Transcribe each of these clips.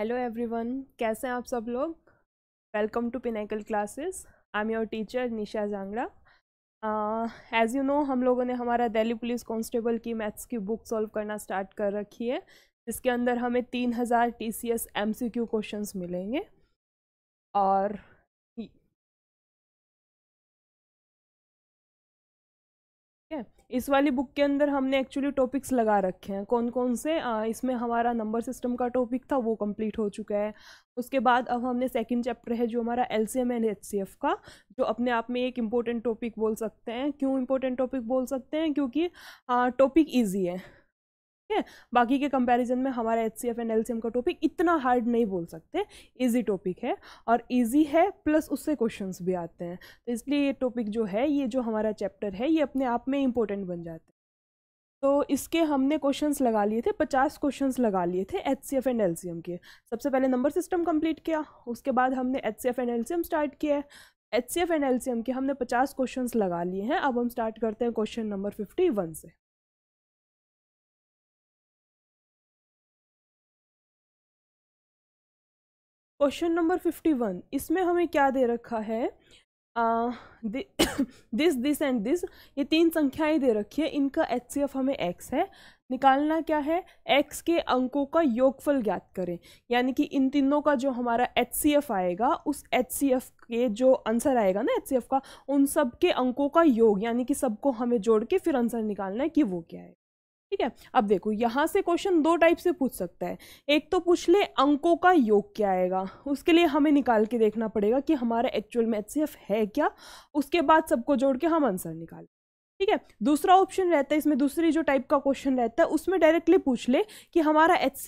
Hello everyone कैसे हैं आप सब लोग welcome to pinnacle classes I am your teacher Nisha Jangra as you know हम लोगों ने हमारा दिल्ली पुलिस कांस्टेबल की मैथ्स की बुक सॉल्व करना स्टार्ट कर रखी है जिसके अंदर हमें तीन हज़ार T C S M C Q question मिलेंगे और इस वाली बुक के अंदर हमने एक्चुअली टॉपिक्स लगा रखे हैं कौन कौन से आ, इसमें हमारा नंबर सिस्टम का टॉपिक था वो कंप्लीट हो चुका है उसके बाद अब हमने सेकंड चैप्टर है जो हमारा L C M and H C F का जो अपने आप में एक इम्पोर्टेंट टॉपिक बोल सकते हैं क्यों इम्पोर्टेंट टॉपिक बोल सकते हैं क्योंकि टॉपिक ईजी है ठीक है बाकी के कंपैरिजन में हमारा H C F and L C M का टॉपिक इतना हार्ड नहीं बोल सकते इजी टॉपिक है और इजी है प्लस उससे क्वेश्चंस भी आते हैं तो इसलिए ये टॉपिक जो है ये जो हमारा चैप्टर है ये अपने आप में इम्पोर्टेंट बन जाते हैं तो इसके हमने क्वेश्चंस लगा लिए थे पचास क्वेश्चन लगा लिए थे H C F and L C M के सबसे पहले नंबर सिस्टम कंप्लीट किया उसके बाद हमने H C F and L C M start किया है H C F and L C M के हमने पचास क्वेश्चन लगा लिए हैं अब हम स्टार्ट करते हैं क्वेश्चन नंबर फिफ्टी वन से क्वेश्चन नंबर फिफ्टी वन इसमें हमें क्या दे रखा है दिस दिस एंड दिस ये तीन संख्याएं दे रखी है इनका एच सी एफ हमें एक्स है निकालना क्या है एक्स के अंकों का योगफल ज्ञात करें यानी कि इन तीनों का जो हमारा एच सी एफ आएगा उस एच सी एफ के जो आंसर आएगा ना एच सी एफ का उन सब के अंकों का योग यानी कि सबको हमें जोड़ के फिर आंसर निकालना है कि वो क्या है ठीक है अब देखो यहाँ से क्वेश्चन दो टाइप से पूछ सकता है एक तो पूछ ले अंकों का योग क्या आएगा उसके लिए हमें निकाल के देखना पड़ेगा कि हमारा एक्चुअल में एच है क्या उसके बाद सबको जोड़ के हम आंसर निकालें ठीक है दूसरा ऑप्शन रहता है इसमें दूसरी जो टाइप का क्वेश्चन रहता है उसमें डायरेक्टली पूछ ले कि हमारा एच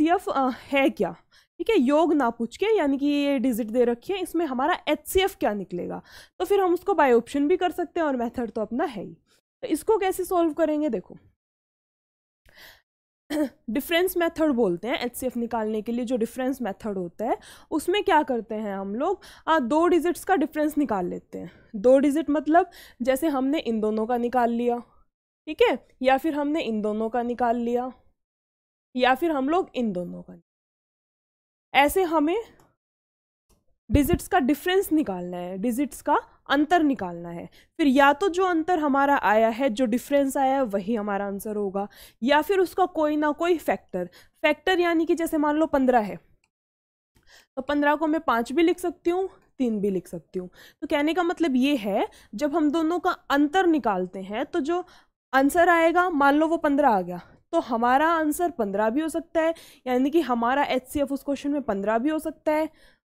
है क्या ठीक है योग ना पूछ के यानी कि ये डिजिट दे रखी है इसमें हमारा एच क्या निकलेगा तो फिर हम उसको बाय ऑप्शन भी कर सकते हैं और मेथड तो अपना है ही तो इसको कैसे सॉल्व करेंगे देखो डिफरेंस मेथड बोलते हैं एच निकालने के लिए जो डिफरेंस मेथड होता है उसमें क्या करते हैं हम लोग आ, दो डिजिट्स का डिफरेंस निकाल लेते हैं दो डिजिट मतलब जैसे हमने इन दोनों का निकाल लिया ठीक है या फिर हमने इन दोनों का निकाल लिया या फिर हम लोग इन दोनों का ऐसे हमें डिजिट्स का डिफरेंस निकालना है डिजिट्स का अंतर निकालना है फिर या तो जो अंतर हमारा आया है जो डिफरेंस आया है वही हमारा आंसर होगा या फिर उसका कोई ना कोई फैक्टर फैक्टर यानी कि जैसे मान लो पंद्रह है तो पंद्रह को मैं पाँच भी लिख सकती हूँ तीन भी लिख सकती हूँ तो कहने का मतलब ये है जब हम दोनों का अंतर निकालते हैं तो जो आंसर आएगा मान लो वो पंद्रह आ गया तो हमारा आंसर पंद्रह भी हो सकता है यानी कि हमारा एच सी एफ उस क्वेश्चन में पंद्रह भी हो सकता है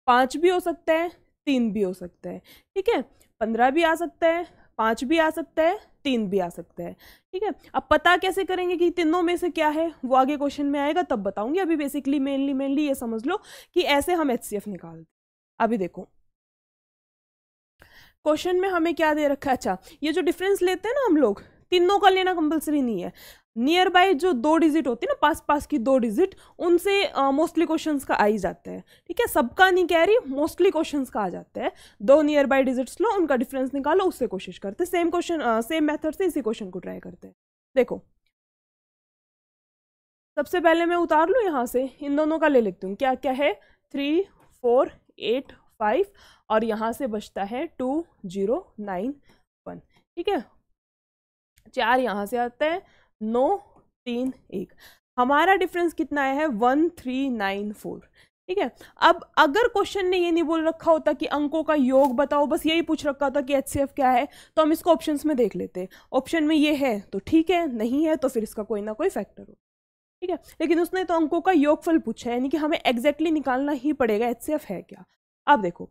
पाँच भी हो सकता है तीन भी हो सकता है ठीक है पंद्रह भी आ सकता है पाँच भी आ सकता है तीन भी आ सकता है ठीक है अब पता कैसे करेंगे कि तीनों में से क्या है वो आगे क्वेश्चन में आएगा तब बताऊंगी अभी बेसिकली मेनली मेनली ये समझ लो कि ऐसे हम एच सी एफ निकालते अभी देखो क्वेश्चन में हमें क्या दे रखा है अच्छा ये जो डिफरेंस लेते हैं ना हम लोग तीनों का लेना कंपलसरी नहीं है नियर बाय जो दो डिजिट होती है ना पास पास की दो डिजिट उनसे मोस्टली क्वेश्चंस का आ ही जाता है ठीक है सबका नहीं कह रही मोस्टली क्वेश्चंस का आ जाता है दो नियर बाय डिजिट्स लो उनका डिफरेंस निकालो उससे कोशिश करते हैं सेम क्वेश्चन सेम मेथड से इसी क्वेश्चन को ट्राई करते हैं देखो सबसे पहले मैं उतार लूँ यहाँ से इन दोनों का ले लेती हूँ क्या क्या है थ्री फोर एट फाइव और यहाँ से बचता है टू जीरो नाइन वन ठीक है चार यहाँ से आता है नौ तीन एक हमारा डिफरेंस कितना आया है वन थ्री नाइन फोर ठीक है अब अगर क्वेश्चन ने ये नहीं बोल रखा होता कि अंकों का योग बताओ बस यही पूछ रखा होता कि एच क्या है तो हम इसको ऑप्शंस में देख लेते ऑप्शन में ये है तो ठीक है नहीं है तो फिर इसका कोई ना कोई फैक्टर हो ठीक है लेकिन उसने तो अंकों का योगफल पूछा है यानी कि हमें एग्जैक्टली exactly निकालना ही पड़ेगा एच है क्या अब देखो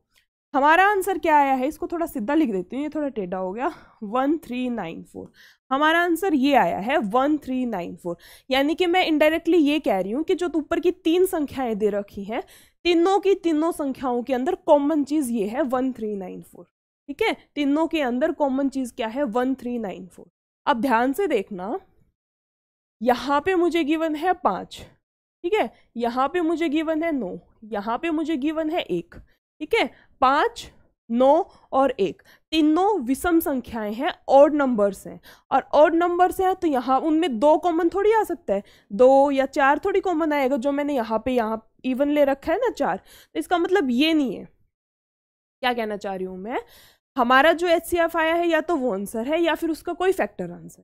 हमारा आंसर क्या आया है इसको थोड़ा सीधा लिख देती हूँ ये थोड़ा टेढ़ा हो गया वन थ्री नाइन फोर हमारा आंसर ये आया है वन थ्री नाइन फोर यानी कि मैं इनडायरेक्टली ये कह रही हूँ कि जो तो ऊपर की तीन संख्याएं दे रखी हैं तीनों की तीनों संख्याओं के अंदर कॉमन चीज़ ये है वन थ्री नाइन फोर ठीक है तीनों के अंदर कॉमन चीज़ क्या है वन थ्री नाइन फोर अब ध्यान से देखना यहाँ पे मुझे गिवन है पाँच ठीक है यहाँ पे मुझे गिवन है नौ यहाँ पे मुझे गिवन है एक ठीक है पाँच नौ और एक तीनों विषम संख्याएं हैं और नंबर्स हैं और और नंबर्स हैं तो यहाँ उनमें दो कॉमन थोड़ी आ सकता है दो या चार थोड़ी कॉमन आएगा जो मैंने यहाँ पे यहाँ इवन ले रखा है ना चार तो इसका मतलब ये नहीं है क्या कहना चाह रही हूँ मैं हमारा जो एच आया है या तो वो आंसर है या फिर उसका कोई फैक्टर आंसर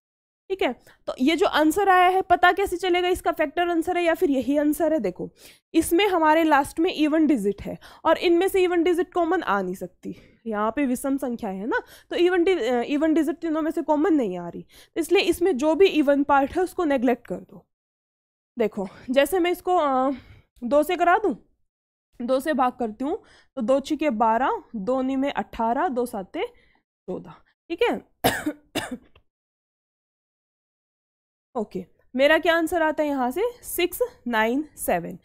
ठीक है तो ये जो आंसर आया है पता कैसे चलेगा इसका फैक्टर आंसर है या फिर यही आंसर है देखो इसमें हमारे लास्ट में इवन डिजिट है और इनमें से इवन डिजिट कॉमन आ नहीं सकती यहाँ पे विषम संख्या है ना तो इवन डि, इवन डिजिट तीनों में से कॉमन नहीं आ रही तो इसलिए इसमें जो भी इवन पार्ट है उसको नेग्लेक्ट कर दो देखो जैसे मैं इसको आ, दो से करा दूँ दो से भाग करती हूँ तो दो छिके बारह दो नी में अट्ठारह दो साते चौदह ठीक है ओके मेरा क्या आंसर आता है यहाँ से सिक्स नाइन सेवन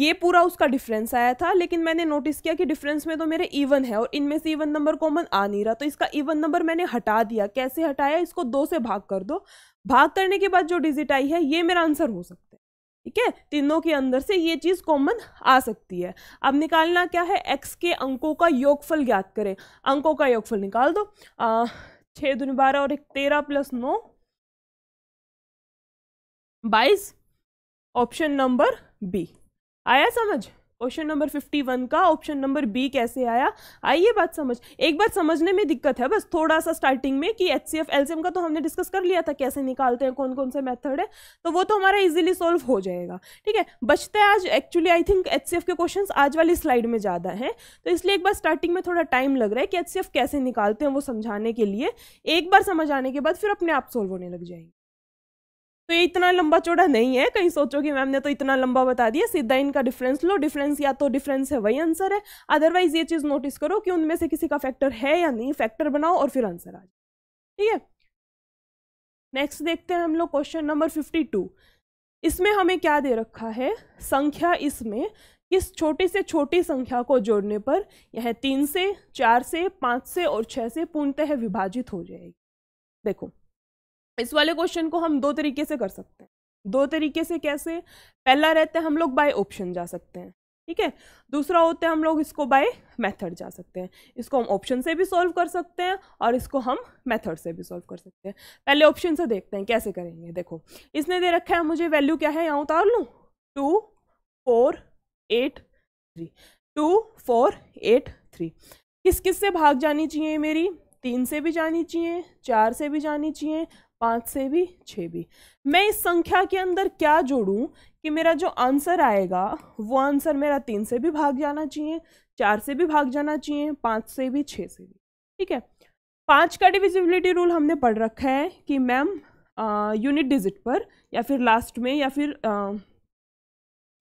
ये पूरा उसका डिफरेंस आया था लेकिन मैंने नोटिस किया कि डिफरेंस में तो मेरे इवन है और इनमें से इवन नंबर कॉमन आ नहीं रहा तो इसका इवन नंबर मैंने हटा दिया कैसे हटाया इसको दो से भाग कर दो भाग करने के बाद जो डिजिट आई है ये मेरा आंसर हो सकता है ठीक है तीनों के अंदर से ये चीज़ कॉमन आ सकती है अब निकालना क्या है एक्स के अंकों का योगफल ज्ञात करें अंकों का योगफल निकाल दो छः दून बारह और एक तेरह प्लस नौ बाइस ऑप्शन नंबर बी आया समझ क्वेश्चन नंबर फिफ्टी वन का ऑप्शन नंबर बी कैसे आया आइए बात समझ एक बात समझने में दिक्कत है बस थोड़ा सा स्टार्टिंग में कि H C F L C M का तो हमने डिस्कस कर लिया था कैसे निकालते हैं कौन कौन से मेथड है तो वो तो हमारा इजीली सॉल्व हो जाएगा ठीक है बचते हैं आज actually I think H C F के क्वेश्चन आज वाली स्लाइड में ज़्यादा हैं तो इसलिए एक बार स्टार्टिंग में थोड़ा टाइम लग रहा है कि एच सी एफ कैसे निकालते हैं वो समझाने के लिए एक बार समझ आने के बाद फिर अपने आप सोल्व होने लग जाएंगे तो ये इतना लंबा चौड़ा नहीं है कहीं सोचो कि मैम ने तो इतना लंबा बता दिया सीधा इनका डिफरेंस लो डिफरेंस या तो डिफरेंस है वही आंसर है अदरवाइज ये चीज़ नोटिस करो कि उनमें से किसी का फैक्टर है या नहीं फैक्टर बनाओ और फिर आंसर आ जाए ठीक है नेक्स्ट देखते हैं हम लोग क्वेश्चन नंबर फिफ्टी टू इसमें हमें क्या दे रखा है संख्या इसमें किस छोटी से छोटी संख्या को जोड़ने पर यह तीन से चार से पाँच से और छः से पूर्णतः विभाजित हो जाएगी देखो इस वाले क्वेश्चन को हम दो तरीके से कर सकते हैं दो तरीके से कैसे पहला रहता है हम लोग बाय ऑप्शन जा सकते हैं ठीक है दूसरा होता है हम लोग इसको बाय मेथड जा सकते हैं इसको हम ऑप्शन से भी सॉल्व कर सकते हैं और इसको हम मेथड से भी सॉल्व कर सकते हैं पहले ऑप्शन से देखते हैं कैसे करेंगे देखो इसने दे रखा है मुझे वैल्यू क्या है यहाँ उतार लूँ two four eight three two four eight three किस किस से भाग जानी चाहिए मेरी तीन से भी जानी चाहिए चार से भी जानी चाहिए पाँच से भी छः भी मैं इस संख्या के अंदर क्या जोड़ूं कि मेरा जो आंसर आएगा वो आंसर मेरा तीन से भी भाग जाना चाहिए चार से भी भाग जाना चाहिए पाँच से भी छः से भी ठीक है पाँच का डिविजिबिलिटी रूल हमने पढ़ रखा है कि मैम यूनिट डिजिट पर या फिर लास्ट में या फिर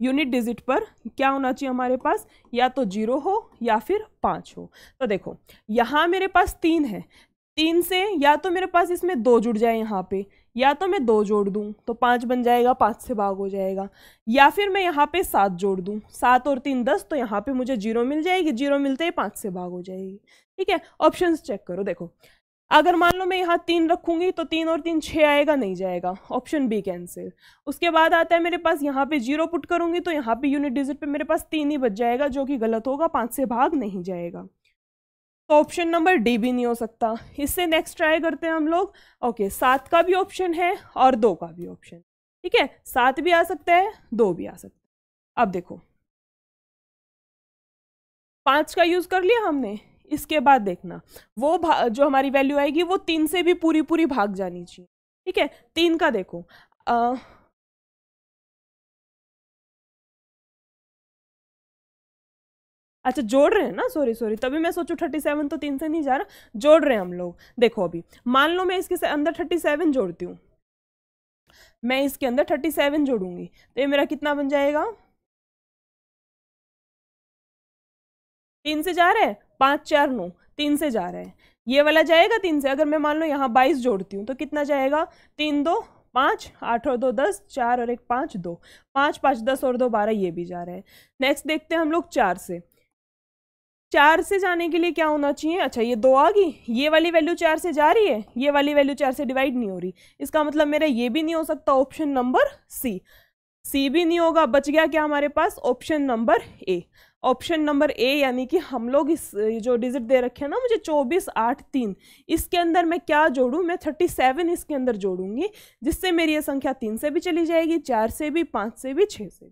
यूनिट डिजिट पर क्या होना चाहिए हमारे पास या तो जीरो हो या फिर पाँच हो तो देखो यहाँ मेरे पास तीन है तीन से या तो मेरे पास इसमें दो जुड़ जाए यहाँ पे या तो मैं दो जोड़ दूँ तो पाँच बन जाएगा पाँच से भाग हो जाएगा या फिर मैं यहाँ पे सात जोड़ दूँ सात और तीन दस तो यहाँ पे मुझे जीरो मिल जाएगी जीरो मिलते ही पाँच से भाग हो जाएगी ठीक है ऑप्शंस चेक करो देखो अगर मान लो मैं यहाँ तीन रखूँगी तो तीन और तीन छः आएगा नहीं जाएगा ऑप्शन बी कैंसिल उसके बाद आता है मेरे पास यहाँ पे जीरो पुट करूँगी तो यहाँ पे यूनिट डिजिट पे मेरे पास तीन ही बच जाएगा जो कि गलत होगा पाँच से भाग नहीं जाएगा तो ऑप्शन नंबर डी भी नहीं हो सकता इससे नेक्स्ट ट्राई करते हैं हम लोग ओके सात का भी ऑप्शन है और दो का भी ऑप्शन ठीक है सात भी आ सकता है दो भी आ सकता है अब देखो पांच का यूज़ कर लिया हमने इसके बाद देखना वो जो हमारी वैल्यू आएगी वो तीन से भी पूरी पूरी भाग जानी चाहिए ठीक है तीन का देखो आ, अच्छा जोड़ रहे हैं ना सॉरी सॉरी तभी मैं सोचूं थर्टी सेवन तो तीन से नहीं जा रहा जोड़ रहे हैं हम लोग देखो अभी मान लो मैं इसके से अंदर थर्टी सेवन जोड़ती हूँ मैं इसके अंदर थर्टी सेवन जोड़ूंगी तो ये मेरा कितना बन जाएगा तीन से जा रहा है पाँच चार नौ तीन से जा रहा है ये वाला जाएगा तीन से अगर मैं मान लो यहाँ बाईस जोड़ती हूँ तो कितना जाएगा तीन दो पाँच आठ और दो दस चार और एक पाँच दो पाँच पाँच दस और दो बारह ये भी जा रहे हैं नेक्स्ट देखते हैं हम लोग चार से चार से जाने के लिए क्या होना चाहिए अच्छा ये दो आ गई ये वाली वैल्यू चार से जा रही है ये वाली वैल्यू चार से डिवाइड नहीं हो रही इसका मतलब मेरा ये भी नहीं हो सकता ऑप्शन नंबर सी सी भी नहीं होगा बच गया क्या हमारे पास option number A option number A यानी कि हम लोग इस जो डिजिट दे रखे हैं ना मुझे चौबीस आठ तीन इसके अंदर मैं क्या जोड़ूँ मैं थर्टी सेवन इसके अंदर जोड़ूंगी जिससे मेरी ये संख्या तीन से भी चली जाएगी चार से भी पाँच से भी छः से भी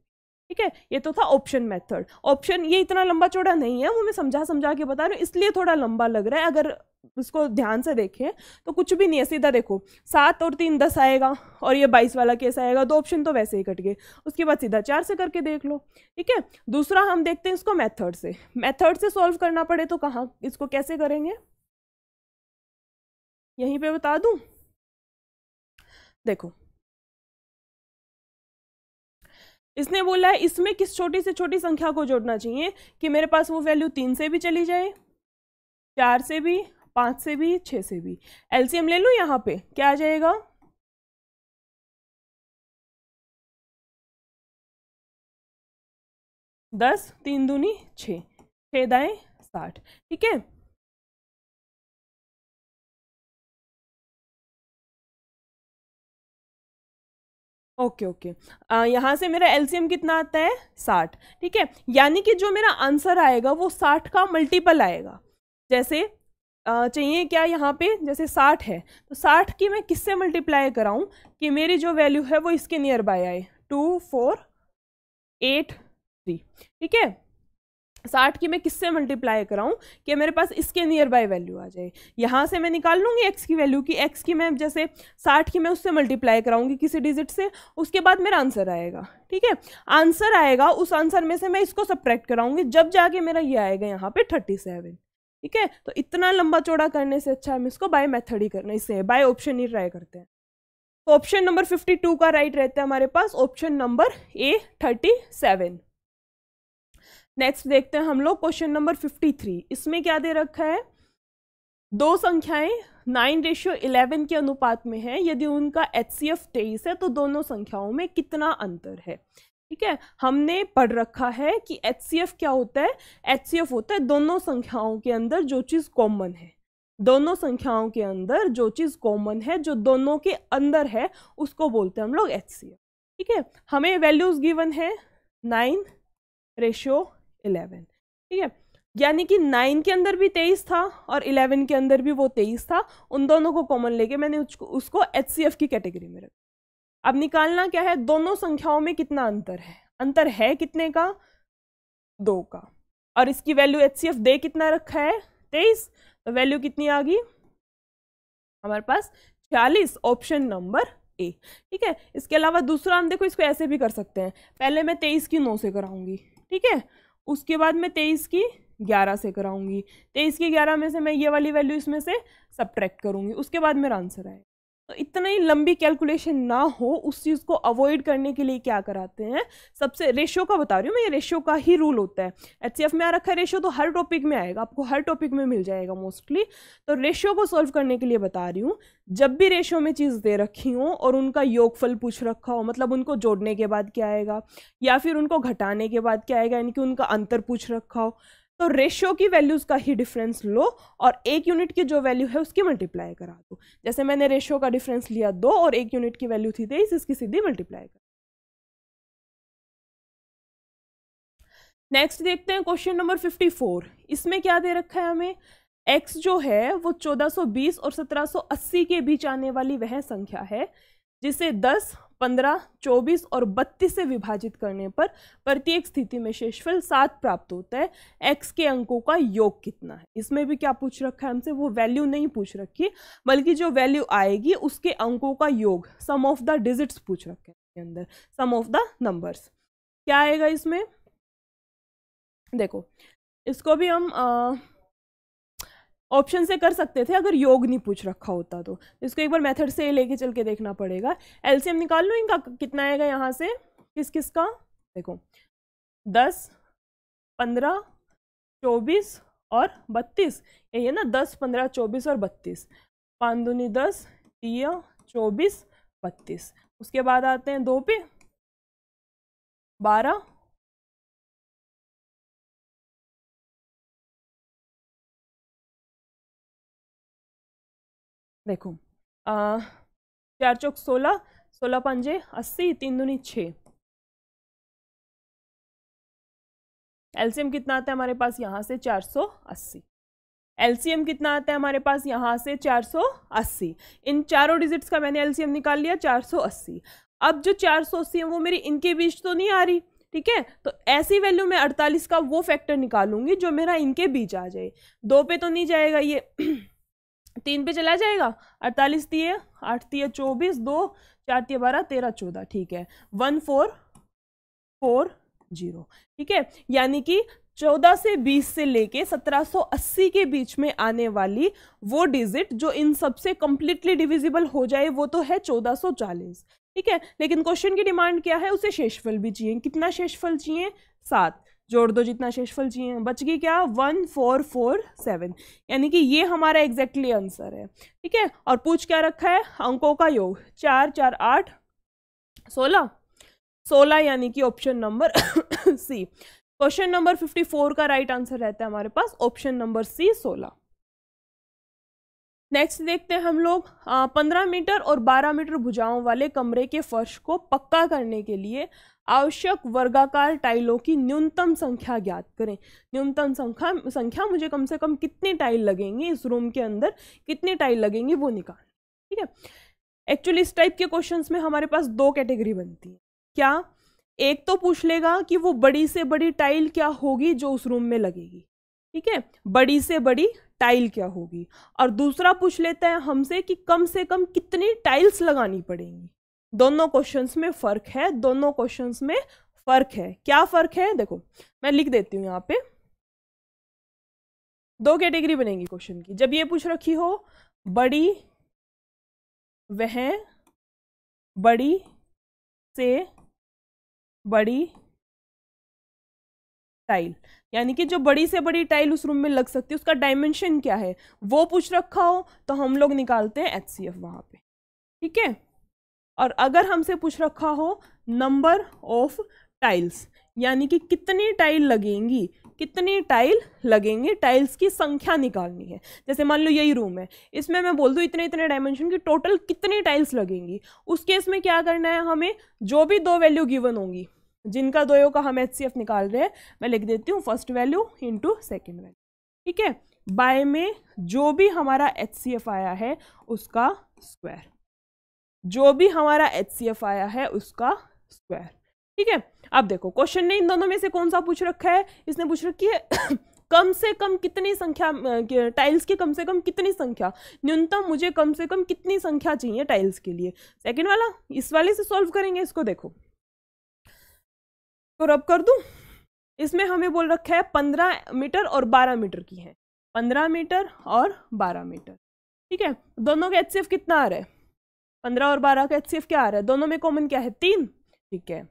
ठीक है ये तो था ऑप्शन मेथड ऑप्शन ये इतना लंबा चौड़ा नहीं है वो मैं समझा समझा के बता रही हूँ इसलिए थोड़ा लंबा लग रहा है अगर उसको ध्यान से देखें तो कुछ भी नहीं है सीधा देखो सात और तीन दस आएगा और ये बाईस वाला केस आएगा दो ऑप्शन तो वैसे ही कट गए उसके बाद सीधा चार से करके देख लो ठीक है दूसरा हम देखते हैं इसको मेथड से मेथड से सॉल्व करना पड़े तो कहाँ इसको कैसे करेंगे यहीं पे बता दूँ देखो इसने बोला है इसमें किस छोटी से छोटी संख्या को जोड़ना चाहिए कि मेरे पास वो वैल्यू तीन से भी चली जाए चार से भी पाँच से भी छः से भी एलसीएम ले लूँ यहाँ पे क्या आ जाएगा दस तीन दूनी छः छः दाएँ साठ ठीक है ओके ओके यहाँ से मेरा एलसीएम कितना आता है साठ ठीक है यानी कि जो मेरा आंसर आएगा वो साठ का मल्टीपल आएगा जैसे आ, चाहिए क्या यहाँ पे जैसे साठ है तो साठ की मैं किससे मल्टीप्लाई कराऊँ कि मेरी जो वैल्यू है वो इसके नियर बाय आए टू फोर एट थ्री ठीक है साठ की मैं किससे मल्टीप्लाई कराऊं कि मेरे पास इसके नियर बाय वैल्यू आ जाए यहाँ से मैं निकाल लूँगी एक्स की वैल्यू कि एक्स की मैं जैसे साठ की मैं उससे मल्टीप्लाई कराऊंगी किसी डिजिट से उसके बाद मेरा आंसर आएगा ठीक है आंसर आएगा उस आंसर में से मैं इसको सब्ट्रैक्ट कराऊंगी जब जाके मेरा ये आएगा यहाँ पर थर्टी सेवन ठीक है तो इतना लंबा चौड़ा करने से अच्छा हम इसको बाय मैथड ही करना इससे बाय ऑप्शन ही ट्राई करते हैं तो ऑप्शन नंबर फिफ्टी टू का राइट रहता है हमारे पास option number A thirty seven next देखते हैं हम लोग क्वेश्चन नंबर फिफ्टी थ्री इसमें क्या दे रखा है दो संख्याएं नाइन रेशियो इलेवन के अनुपात में है यदि उनका एच सी एफ तेईस है तो दोनों संख्याओं में कितना अंतर है ठीक है हमने पढ़ रखा है कि एच सी एफ क्या होता है एच सी एफ होता है दोनों संख्याओं के अंदर जो चीज़ कॉमन है दोनों संख्याओं के अंदर जो चीज़ कॉमन है जो दोनों के अंदर है उसको बोलते हैं हम लोग एच सी एफ ठीक है हमें वैल्यूज़ गिवन है नाइन रेशो इलेवन ठीक है यानी कि नाइन के अंदर भी तेईस था और इलेवन के अंदर भी वो तेईस था उन दोनों को कॉमन लेके मैंने उसको एच की कैटेगरी में रखा अब निकालना क्या है दोनों संख्याओं में कितना अंतर है अंतर है कितने का दो का और इसकी वैल्यू एच दे कितना रखा है तेईस तो वैल्यू कितनी आ गई हमारे पास छियालीस ऑप्शन नंबर ए ठीक है इसके अलावा दूसरा हम देखो इसको ऐसे भी कर सकते हैं पहले मैं तेईस की नौ से कराऊंगी ठीक है उसके बाद मैं तेईस की ग्यारह से कराऊंगी तेईस की ग्यारह में से मैं ये वाली वैल्यू इसमें से सब्ट्रैक्ट करूँगी उसके बाद मेरा आंसर आएगा इतना ही लंबी कैलकुलेशन ना हो उस चीज़ को अवॉइड करने के लिए क्या कराते हैं सबसे रेशो का बता रही हूँ मैं ये रेशो का ही रूल होता है एच में आ रखा है रेशो तो हर टॉपिक में आएगा आपको हर टॉपिक में मिल जाएगा मोस्टली तो रेशो को सॉल्व करने के लिए बता रही हूँ जब भी रेशो में चीज़ दे रखी हो और उनका योगफल पूछ रखा हो मतलब उनको जोड़ने के बाद क्या आएगा या फिर उनको घटाने के बाद क्या आएगा यानी कि उनका अंतर पूछ रखा हो तो रेशियो की वैल्यूज़ का ही डिफरेंस लो और एक यूनिट की जो वैल्यू है उसकी मल्टीप्लाई करा दो जैसे मैंने रेशियो का डिफरेंस लिया दो और एक यूनिट की वैल्यू थी तेईस इसकी सीधी मल्टीप्लाई कर नेक्स्ट देखते हैं क्वेश्चन नंबर 54 इसमें क्या दे रखा है हमें एक्स जो है वो 1420 और 1780 के बीच आने वाली वह संख्या है जिसे दस पंद्रह चौबीस और बत्तीस से विभाजित करने पर प्रत्येक स्थिति में शेषफल सात प्राप्त होता है एक्स के अंकों का योग कितना है इसमें भी क्या पूछ रखा है हमसे वो वैल्यू नहीं पूछ रखी बल्कि जो वैल्यू आएगी उसके अंकों का योग सम ऑफ द डिजिट्स पूछ रखे हैं अंदर सम ऑफ द नंबर्स क्या आएगा इसमें देखो इसको भी हम आ, ऑप्शन से कर सकते थे अगर योग नहीं पूछ रखा होता तो इसको एक बार मेथड से लेके चल के देखना पड़ेगा एलसीएम निकाल लो इनका कितना आएगा यहाँ से किस किस का देखो दस पंद्रह चौबीस और बत्तीस यही है ना दस पंद्रह चौबीस और बत्तीस पाँच दूनी दस तीन चौबीस बत्तीस उसके बाद आते हैं दो पे बारह देखो चार चौक सोलह सोलह पंजे अस्सी तीन दूनी छ एलसीएम कितना आता है हमारे पास यहाँ से चार सौ अस्सी एलसीएम कितना आता है हमारे पास यहाँ से 480 इन चारों डिजिट्स का मैंने एलसीएम निकाल लिया 480 अब जो 480 है वो मेरी इनके बीच तो नहीं आ रही ठीक है तो ऐसी वैल्यू मैं 48 का वो फैक्टर निकालूंगी जो मेरा इनके बीच आ जाए दो पे तो नहीं जाएगा ये तीन पे चला जाएगा अड़तालीस तीय आठ तीय चौबीस दो चार तीय बारह तेरह चौदह ठीक है वन फोर फोर जीरो ठीक है यानी कि चौदह से बीस से लेके सत्रह अस्सी के बीच में आने वाली वो डिजिट जो इन सब से कंप्लीटली डिविजिबल हो जाए वो तो है चौदह चालीस ठीक है लेकिन क्वेश्चन की डिमांड क्या है उसे शेषफल भी चाहिए कितना शेषफल चाहिए सात जोड़ दो जितना शेषफल चाहिए बच गई क्या वन फोर फोर सेवन यानी कि ये हमारा एग्जैक्टली आंसर है ठीक है और पूछ क्या रखा है अंकों का योग चार चार आठ सोलह सोलह यानी कि option number C question number fifty four का राइट आंसर रहता है हमारे पास ऑप्शन नंबर सी सोलह नेक्स्ट देखते हैं हम लोग पंद्रह मीटर और बारह मीटर भुजाओं वाले कमरे के फर्श को पक्का करने के लिए आवश्यक वर्गाकार टाइलों की न्यूनतम संख्या ज्ञात करें न्यूनतम संख्या संख्या मुझे कम से कम कितने टाइल लगेंगे इस रूम के अंदर कितने टाइल लगेंगे वो निकाल ठीक है एक्चुअली इस टाइप के क्वेश्चंस में हमारे पास दो कैटेगरी बनती है क्या एक तो पूछ लेगा कि वो बड़ी से बड़ी टाइल क्या होगी जो उस रूम में लगेगी ठीक है बड़ी से बड़ी टाइल क्या होगी और दूसरा पूछ लेता है हमसे कि कम से कम कितनी टाइल्स लगानी पड़ेंगी दोनों क्वेश्चंस में फ़र्क है दोनों क्वेश्चंस में फ़र्क है क्या फ़र्क है देखो मैं लिख देती हूँ यहाँ पे दो कैटेगरी बनेगी क्वेश्चन की जब ये पूछ रखी हो बड़ी वह बड़ी से बड़ी टाइल यानी कि जो बड़ी से बड़ी टाइल उस रूम में लग सकती है उसका डायमेंशन क्या है वो पूछ रखा हो तो हम लोग निकालते हैं एच सी एफ वहाँ पर ठीक है और अगर हमसे पूछ रखा हो नंबर ऑफ टाइल्स यानी कि कितनी टाइल लगेंगी कितनी टाइल लगेंगे टाइल्स की संख्या निकालनी है जैसे मान लो यही रूम है इसमें मैं बोल दूँ इतने इतने डायमेंशन की टोटल कितनी टाइल्स लगेंगी उस केस में क्या करना है हमें जो भी दो वैल्यू गिवन होंगी जिनका दो का हम एच निकाल रहे हैं मैं लिख देती हूँ first value into second value ठीक है बाय में जो भी हमारा एच आया है उसका स्क्वायर जो भी हमारा एच आया है उसका स्क्वायर ठीक है अब देखो क्वेश्चन ने इन दोनों में से कौन सा पूछ रखा है इसने पूछ रखी है कम से कम कितनी संख्या टाइल्स की कम से कम कितनी संख्या न्यूनतम मुझे कम से कम कितनी संख्या चाहिए टाइल्स के लिए सेकंड वाला इस वाले से सॉल्व करेंगे इसको देखो तो रब कर दूं इसमें हमें बोल रखा है पंद्रह मीटर और बारह मीटर की है पंद्रह मीटर और बारह मीटर ठीक है दोनों का एच कितना आ रहा है पंद्रह और बारह का एच क्या आ रहा है दोनों में कॉमन क्या है तीन ठीक है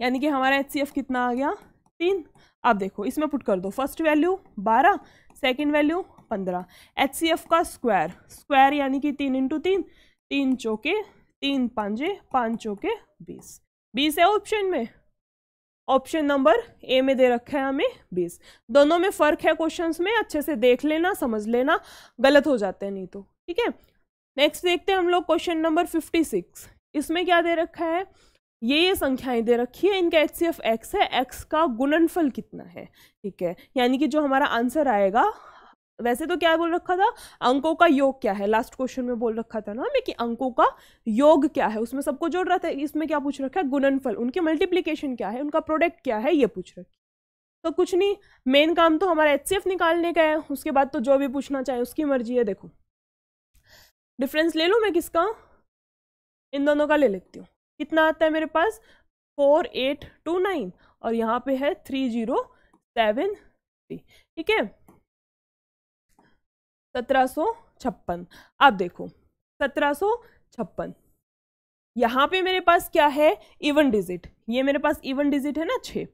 यानी कि हमारा एच कितना आ गया तीन आप देखो इसमें पुट कर दो फर्स्ट वैल्यू बारह सेकेंड वैल्यू पंद्रह एच का स्क्वायर स्क्वायर यानी कि तीन इंटू तीन तीन चौके तीन पाँचे पाँच चौके बीस बीस है ऑप्शन में ऑप्शन नंबर ए में दे रखा है हमें बीस दोनों में फ़र्क है क्वेश्चंस में अच्छे से देख लेना समझ लेना गलत हो जाते हैं नहीं तो ठीक है नेक्स्ट देखते हैं हम लोग क्वेश्चन नंबर फिफ्टी सिक्स इसमें क्या दे रखा है ये ये संख्याएं दे रखी है इनका एच सी एफ एक्स है एक्स का गुणनफल कितना है ठीक है यानी कि जो हमारा आंसर आएगा वैसे तो क्या बोल रखा था अंकों का योग क्या है लास्ट क्वेश्चन में बोल रखा था ना हमें कि अंकों का योग क्या है उसमें सबको जोड़ रहा था इसमें क्या पूछ रखा है गुणनफल उनके मल्टीप्लीकेशन क्या है उनका प्रोडक्ट क्या है ये पूछ रखा तो कुछ नहीं मेन काम तो हमारा एच निकालने का है उसके बाद तो जो भी पूछना चाहे उसकी मर्जी है देखो डिफरेंस ले लूँ मैं किसका इन दोनों का ले लेती हूँ कितना आता है मेरे पास फोर एट टू नाइन और यहाँ पे है थ्री जीरो सेवन थ्री ठीक है सत्रह सौ छप्पन आप देखो सत्रह सौ छप्पन यहाँ पे मेरे पास क्या है इवन डिजिट ये मेरे पास इवन डिजिट है ना छः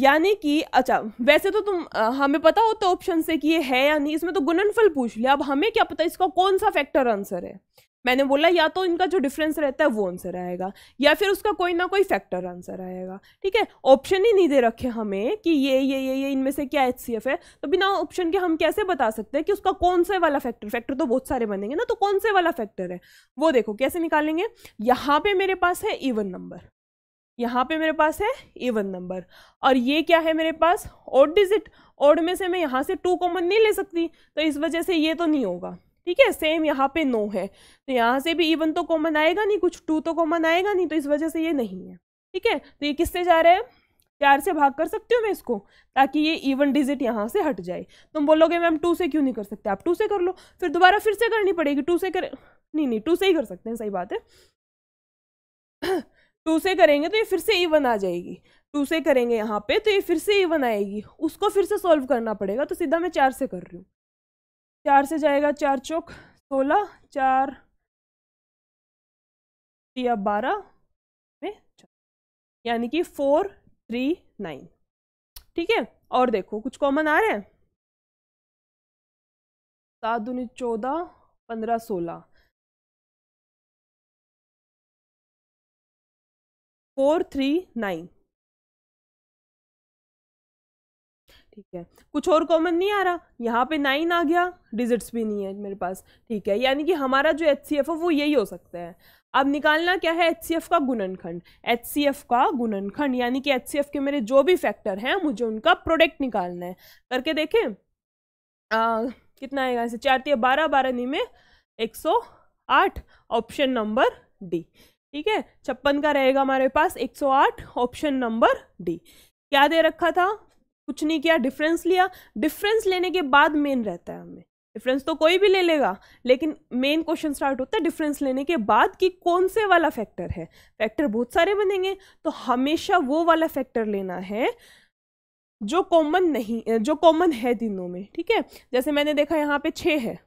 यानी कि अच्छा वैसे तो तुम आ, हमें पता होता ऑप्शन से कि ये है या नहीं इसमें तो गुणनफल पूछ लिया अब हमें क्या पता इसका कौन सा फैक्टर आंसर है मैंने बोला या तो इनका जो डिफरेंस रहता है वो आंसर आएगा या फिर उसका कोई ना कोई फैक्टर आंसर आएगा ठीक है ऑप्शन ही नहीं दे रखे हमें कि ये ये ये ये इनमें से क्या एच है तो बिना ऑप्शन के हम कैसे बता सकते हैं कि उसका कौन से वाला फैक्टर फैक्टर तो बहुत सारे बनेंगे ना तो कौन से वाला फैक्टर है वो देखो कैसे निकालेंगे यहाँ पे मेरे पास है इवन नंबर यहाँ पे मेरे पास है इवन नंबर और ये क्या है मेरे पास ओड डिजिट ओड में से मैं यहाँ से टू कॉमन नहीं ले सकती तो इस वजह से ये तो नहीं होगा ठीक है सेम यहाँ पे नो है तो यहाँ से भी इवन तो कॉमन आएगा नहीं कुछ टू तो कॉमन आएगा नहीं तो इस वजह से ये नहीं है ठीक है तो ये किससे जा रहा है चार से भाग कर सकती हूँ मैं इसको ताकि ये इवन डिजिट यहाँ से हट जाए तुम बोलोगे मैम टू से क्यों नहीं कर सकते आप टू से कर लो फिर दोबारा फिर से करनी पड़ेगी टू से कर नहीं नहीं टू से ही कर सकते हैं सही बात है टू तो से करेंगे तो ये फिर से इवन आ जाएगी टू तो से करेंगे यहाँ पे तो ये फिर से इवन आएगी उसको फिर से सॉल्व करना पड़ेगा तो सीधा मैं चार से कर रही हूँ चार से जाएगा चार चौक सोलह चार या बारह में यानी कि फोर थ्री नाइन ठीक है और देखो कुछ कॉमन आ रहे हैं सात दूनी चौदह पंद्रह सोलह फोर थ्री नाइन ठीक है कुछ और कॉमन नहीं आ रहा यहाँ पे नाइन आ गया डिजिट्स भी नहीं है मेरे पास ठीक है यानी कि हमारा जो एच सी एफ है वो यही हो सकता है अब निकालना क्या है एच सी एफ का गुणनखंड एच सी एफ का गुणनखंड यानी कि एच सी एफ के मेरे जो भी फैक्टर हैं मुझे उनका प्रोडक्ट निकालना है करके देखें आ, कितना आएगा ऐसे चार बारह बारह नहीं में एक सौ आठ ऑप्शन नंबर डी ठीक है छप्पन का रहेगा हमारे पास 108 ऑप्शन नंबर डी क्या दे रखा था कुछ नहीं किया डिफरेंस लिया डिफरेंस लेने के बाद मेन रहता है हमें डिफरेंस तो कोई भी ले लेगा लेकिन मेन क्वेश्चन स्टार्ट होता है डिफरेंस लेने के बाद कि कौन से वाला फैक्टर है फैक्टर बहुत सारे बनेंगे तो हमेशा वो वाला फैक्टर लेना है जो कॉमन नहीं जो कॉमन है तीनों में ठीक है जैसे मैंने देखा यहाँ पे छः है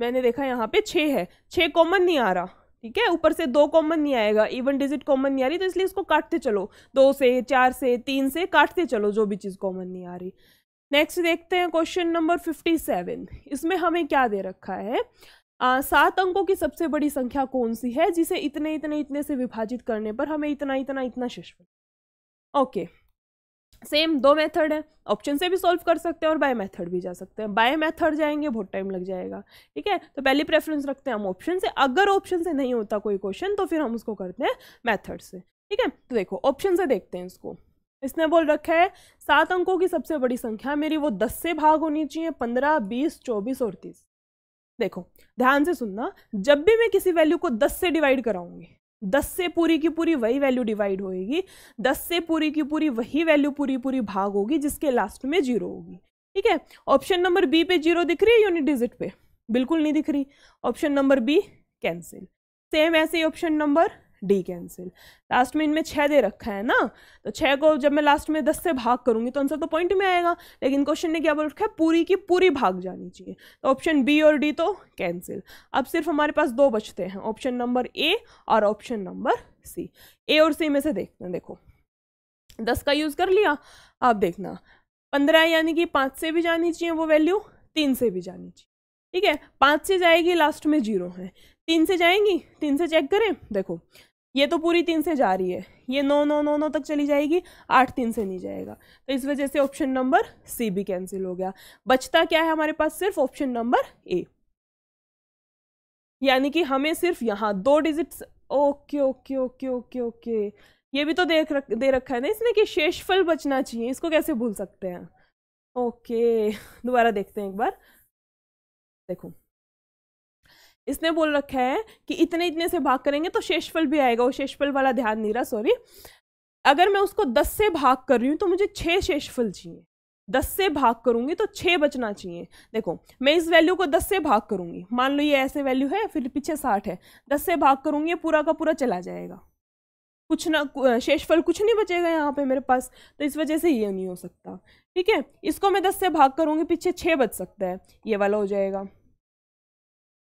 मैंने देखा यहाँ पे छः है छः कॉमन नहीं आ रहा ठीक है ऊपर से दो कॉमन नहीं आएगा इवन डिजिट कॉमन नहीं आ रही तो इसलिए इसको काटते चलो दो से चार से तीन से काटते चलो जो भी चीज़ कॉमन नहीं आ रही नेक्स्ट देखते हैं क्वेश्चन नंबर फिफ्टी सेवन इसमें हमें क्या दे रखा है सात अंकों की सबसे बड़ी संख्या कौन सी है जिसे इतने इतने इतने से विभाजित करने पर हमें इतना इतना इतना शेष ओके okay. सेम दो मेथड है ऑप्शन से भी सॉल्व कर सकते हैं और बाय मेथड भी जा सकते हैं बाय मेथड जाएंगे बहुत टाइम लग जाएगा ठीक है तो पहली प्रेफरेंस रखते हैं हम ऑप्शन से अगर ऑप्शन से नहीं होता कोई क्वेश्चन तो फिर हम उसको करते हैं मैथड से ठीक है तो देखो ऑप्शन से देखते हैं इसको इसने बोल रखा है सात अंकों की सबसे बड़ी संख्या मेरी वो दस से भाग होनी चाहिए पंद्रह बीस चौबीस और तीस देखो ध्यान से सुनना जब भी मैं किसी वैल्यू को दस से डिवाइड कराऊंगी दस से पूरी की पूरी वही वैल्यू डिवाइड होएगी दस से पूरी की पूरी वही वैल्यू पूरी पूरी भाग होगी जिसके लास्ट में जीरो होगी ठीक है ऑप्शन नंबर बी पे जीरो दिख रही है यूनिट डिजिट पे बिल्कुल नहीं दिख रही option number B cancel same ऐसे ही option number D cancel last में इनमें छः दे रखा है ना तो छः को जब मैं लास्ट में दस से भाग करूँगी तो आंसर तो पॉइंट में आएगा लेकिन क्वेश्चन ने क्या बोल रखा है पूरी की पूरी भाग जानी चाहिए तो ऑप्शन बी और डी तो कैंसिल अब सिर्फ हमारे पास दो बचते हैं ऑप्शन नंबर ए और ऑप्शन नंबर सी ए और सी में से देखते हैं देखो दस का यूज़ कर लिया आप देखना पंद्रह यानी कि पाँच से भी जानी चाहिए वो वैल्यू तीन से भी जानी चाहिए ठीक है पाँच से जाएगी लास्ट में जीरो है तीन से जाएंगी तीन से चेक करें देखो ये तो पूरी तीन से जा रही है ये नौ नौ नौ नौ तक चली जाएगी आठ तीन से नहीं जाएगा तो इस वजह से ऑप्शन नंबर सी भी कैंसिल हो गया बचता क्या है हमारे पास सिर्फ ऑप्शन नंबर ए यानी कि हमें सिर्फ यहाँ दो digits okay okay okay okay okay ये भी तो देख रख दे रखा है ना इसने कि शेषफल बचना चाहिए इसको कैसे भूल सकते हैं ओके दोबारा देखते हैं एक बार देखो इसने बोल रखा है कि इतने इतने से भाग करेंगे तो शेषफल भी आएगा वो शेषफल वाला ध्यान नहीं रहा सॉरी अगर मैं उसको दस से भाग कर रही हूँ तो मुझे छः शेषफल चाहिए दस से भाग करूंगी तो छः बचना चाहिए देखो मैं इस वैल्यू को दस से भाग करूंगी मान लो ये ऐसे वैल्यू है फिर पीछे साठ है दस से भाग करूंगी पूरा का पूरा चला जाएगा कुछ ना शेषफल कुछ नहीं बचेगा यहाँ पे मेरे पास तो इस वजह से ये नहीं हो सकता ठीक है इसको मैं दस से भाग करूंगी पीछे छः बच सकता है ये वाला हो जाएगा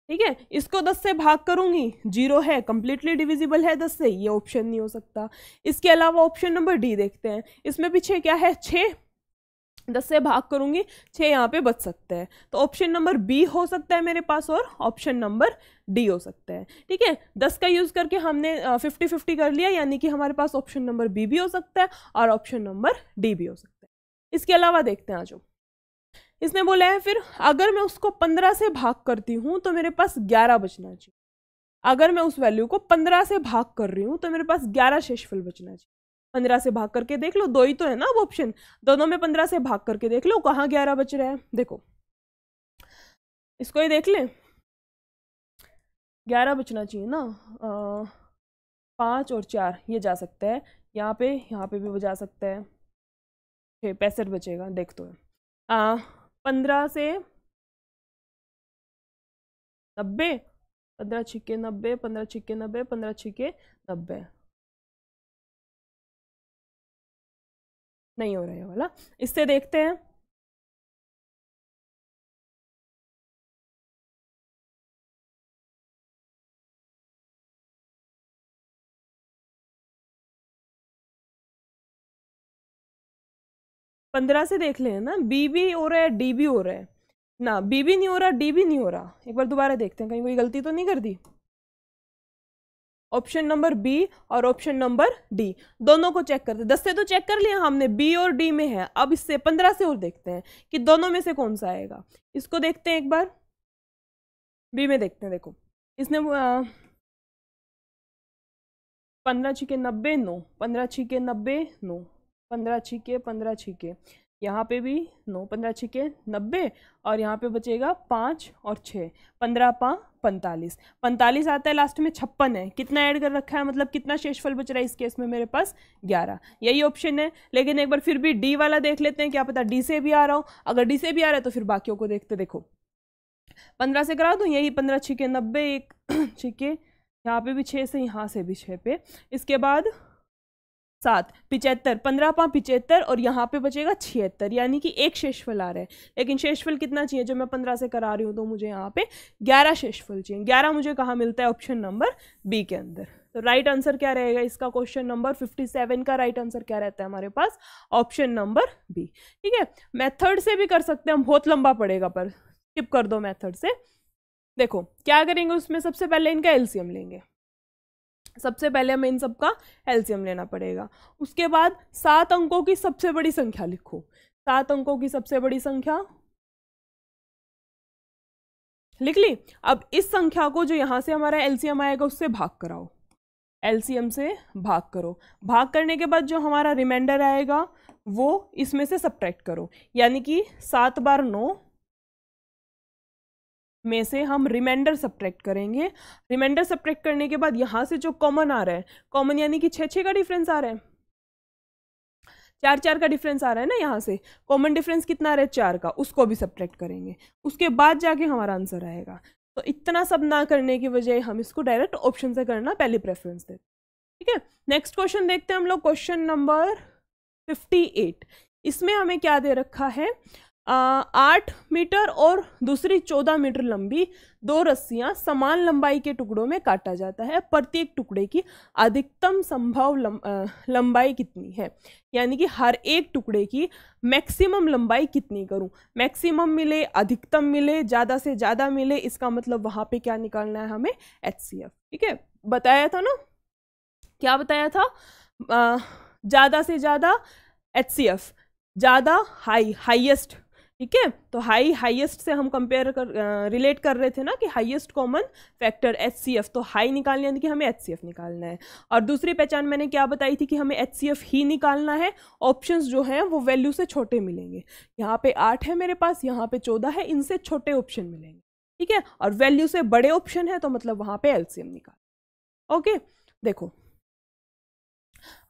ठीक है इसको दस से भाग करूंगी जीरो है कम्प्लीटली डिविजिबल है दस से ये ऑप्शन नहीं हो सकता इसके अलावा ऑप्शन नंबर डी देखते हैं इसमें पीछे क्या है छः दस से भाग करूंगी छः यहाँ पे बच सकते हैं तो ऑप्शन नंबर बी हो सकता है मेरे पास और ऑप्शन नंबर डी हो सकता है ठीक है दस का यूज़ करके हमने फिफ्टी फिफ्टी कर लिया यानी कि हमारे पास ऑप्शन नंबर बी भी हो सकता है और ऑप्शन नंबर डी भी हो सकता है इसके अलावा देखते हैं आज इसने बोला है फिर अगर मैं उसको पंद्रह से भाग करती हूँ तो मेरे पास ग्यारह बचना चाहिए अगर मैं उस वैल्यू को पंद्रह से भाग कर रही हूँ तो मेरे पास ग्यारह शेषफल बचना चाहिए पंद्रह से भाग करके देख लो दो ही तो है ना वो ऑप्शन दोनों में पंद्रह से भाग करके देख लो कहाँ ग्यारह बच रहा है देखो इसको ही देख लें ग्यारह बचना चाहिए ना पाँच और चार ये जा सकता है यहाँ पे यहाँ पे भी वो जा सकता है छः पैंसठ बचेगा देख तो है आ, पंद्रह से नब्बे पंद्रह छिक्के नब्बे पंद्रह छिक्के नब्बे पंद्रह छिक्के नब्बे नहीं हो रहा है वाला इससे देखते हैं पंद्रह से देख लें ना बी भी हो रहा है डी भी हो रहा है ना बी भी नहीं हो रहा डी भी नहीं हो रहा एक बार दोबारा देखते हैं कहीं कोई गलती तो नहीं कर दी ऑप्शन नंबर बी और ऑप्शन नंबर डी दोनों को चेक करते दस से तो चेक कर लिया हमने बी और डी में है अब इससे पंद्रह से और देखते हैं कि दोनों में से कौन सा आएगा इसको देखते हैं एक बार बी में देखते हैं देखो इसने पंद्रह छिके नब्बे नौ पंद्रह छिके नब्बे नौ पंद्रह छीके पंद्रह छीके यहाँ पे भी नौ पंद्रह छिके नब्बे और यहाँ पे बचेगा पाँच और छः पंद्रह पाँच पैंतालीस पैंतालीस आता है लास्ट में छप्पन है कितना ऐड कर रखा है मतलब कितना शेषफल बच रहा है इस केस में मेरे पास ग्यारह यही ऑप्शन है लेकिन एक बार फिर भी डी वाला देख लेते हैं क्या पता डी से भी आ रहा हो अगर डी से भी आ रहा है तो फिर बाकियों को देखते देखो पंद्रह से करा दूँ यही पंद्रह छिके नब्बे एक छिके यहाँ पे भी छः से यहाँ से भी छः पे इसके बाद सात पिचहत्तर पंद्रह पाँच पिचहत्तर और यहाँ पे बचेगा छिहत्तर यानी कि एक शेषफल आ रहा है लेकिन शेषफल कितना चाहिए जो मैं पंद्रह से करा रही हूँ तो मुझे यहाँ पे ग्यारह शेषफल चाहिए ग्यारह मुझे कहाँ मिलता है ऑप्शन नंबर बी के अंदर तो राइट आंसर क्या रहेगा इसका क्वेश्चन नंबर फिफ्टी सेवन का राइट आंसर क्या रहता है हमारे पास ऑप्शन नंबर बी ठीक है मेथड से भी कर सकते हैं हम बहुत लंबा पड़ेगा पर स्किप कर दो मेथड से देखो क्या करेंगे उसमें सबसे पहले इनका एल्सियम लेंगे सबसे पहले हमें इन सबका एल्सियम लेना पड़ेगा उसके बाद सात अंकों की सबसे बड़ी संख्या लिखो सात अंकों की सबसे बड़ी संख्या लिख ली अब इस संख्या को जो यहां से हमारा एल्सियम आएगा उससे भाग कराओ एल्सियम से भाग करो भाग करने के बाद जो हमारा रिमाइंडर आएगा वो इसमें से सब्ट्रैक्ट करो यानी कि सात बार नौ में से हम रिमाइंडर सब्ट्रैक्ट करेंगे रिमाइंडर सब्ट्रैक्ट करने के बाद यहाँ से जो कॉमन आ रहा है कॉमन यानी कि छः छः का डिफरेंस आ रहा है चार चार का डिफरेंस आ रहा है ना यहाँ से कॉमन डिफरेंस कितना आ रहा है चार का उसको भी सब्ट्रैक्ट करेंगे उसके बाद जाके हमारा आंसर आएगा तो इतना सब ना करने की वजह हम इसको डायरेक्ट ऑप्शन से करना पहले प्रेफरेंस देते ठीक है नेक्स्ट क्वेश्चन देखते हैं हम लोग क्वेश्चन नंबर फिफ्टी एट इसमें हमें क्या दे रखा है आठ मीटर और दूसरी चौदह मीटर लंबी दो रस्सियां समान लंबाई के टुकड़ों में काटा जाता है प्रत्येक टुकड़े की अधिकतम संभव लंब, लंबाई कितनी है यानी कि हर एक टुकड़े की मैक्सिमम लंबाई कितनी करूं मैक्सिमम मिले अधिकतम मिले ज़्यादा से ज़्यादा मिले इसका मतलब वहाँ पे क्या निकालना है हमें एच ठीक है बताया था ना क्या बताया था ज़्यादा से ज़्यादा एच ज़्यादा हाई हाइएस्ट ठीक है तो हाई हाईएस्ट से हम कंपेयर कर रिलेट कर रहे थे ना कि highest common factor H C F तो हाई निकालने यानी कि हमें एच सी एफ निकालना है और दूसरी पहचान मैंने क्या बताई थी कि हमें एच सी एफ ही निकालना है ऑप्शंस जो हैं वो वैल्यू से छोटे मिलेंगे यहाँ पे आठ है मेरे पास यहाँ पे चौदह है इनसे छोटे ऑप्शन मिलेंगे ठीक है और वैल्यू से बड़े ऑप्शन है तो मतलब वहाँ पे एलसीएम निकाल ओके देखो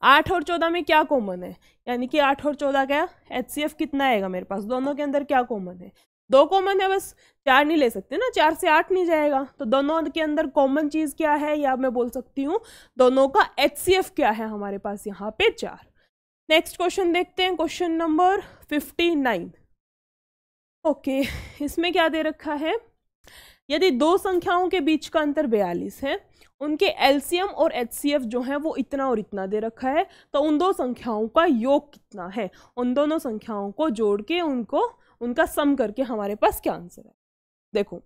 आठ और चौदह में क्या कॉमन है यानी कि आठ और चौदह का एच कितना आएगा मेरे पास दोनों के अंदर क्या कॉमन है दो कॉमन है बस चार नहीं ले सकते ना चार से आठ नहीं जाएगा तो दोनों के अंदर कॉमन चीज़ क्या है या मैं बोल सकती हूँ दोनों का एच क्या है हमारे पास यहाँ पे चार नेक्स्ट क्वेश्चन देखते हैं question number fifty nine okay इसमें क्या दे रखा है यदि दो संख्याओं के बीच का अंतर बयालीस है उनके एल और एच जो है वो इतना और इतना दे रखा है तो उन दो संख्याओं का योग कितना है उन दोनों संख्याओं को जोड़ के उनको उनका सम करके हमारे पास क्या आंसर है देखो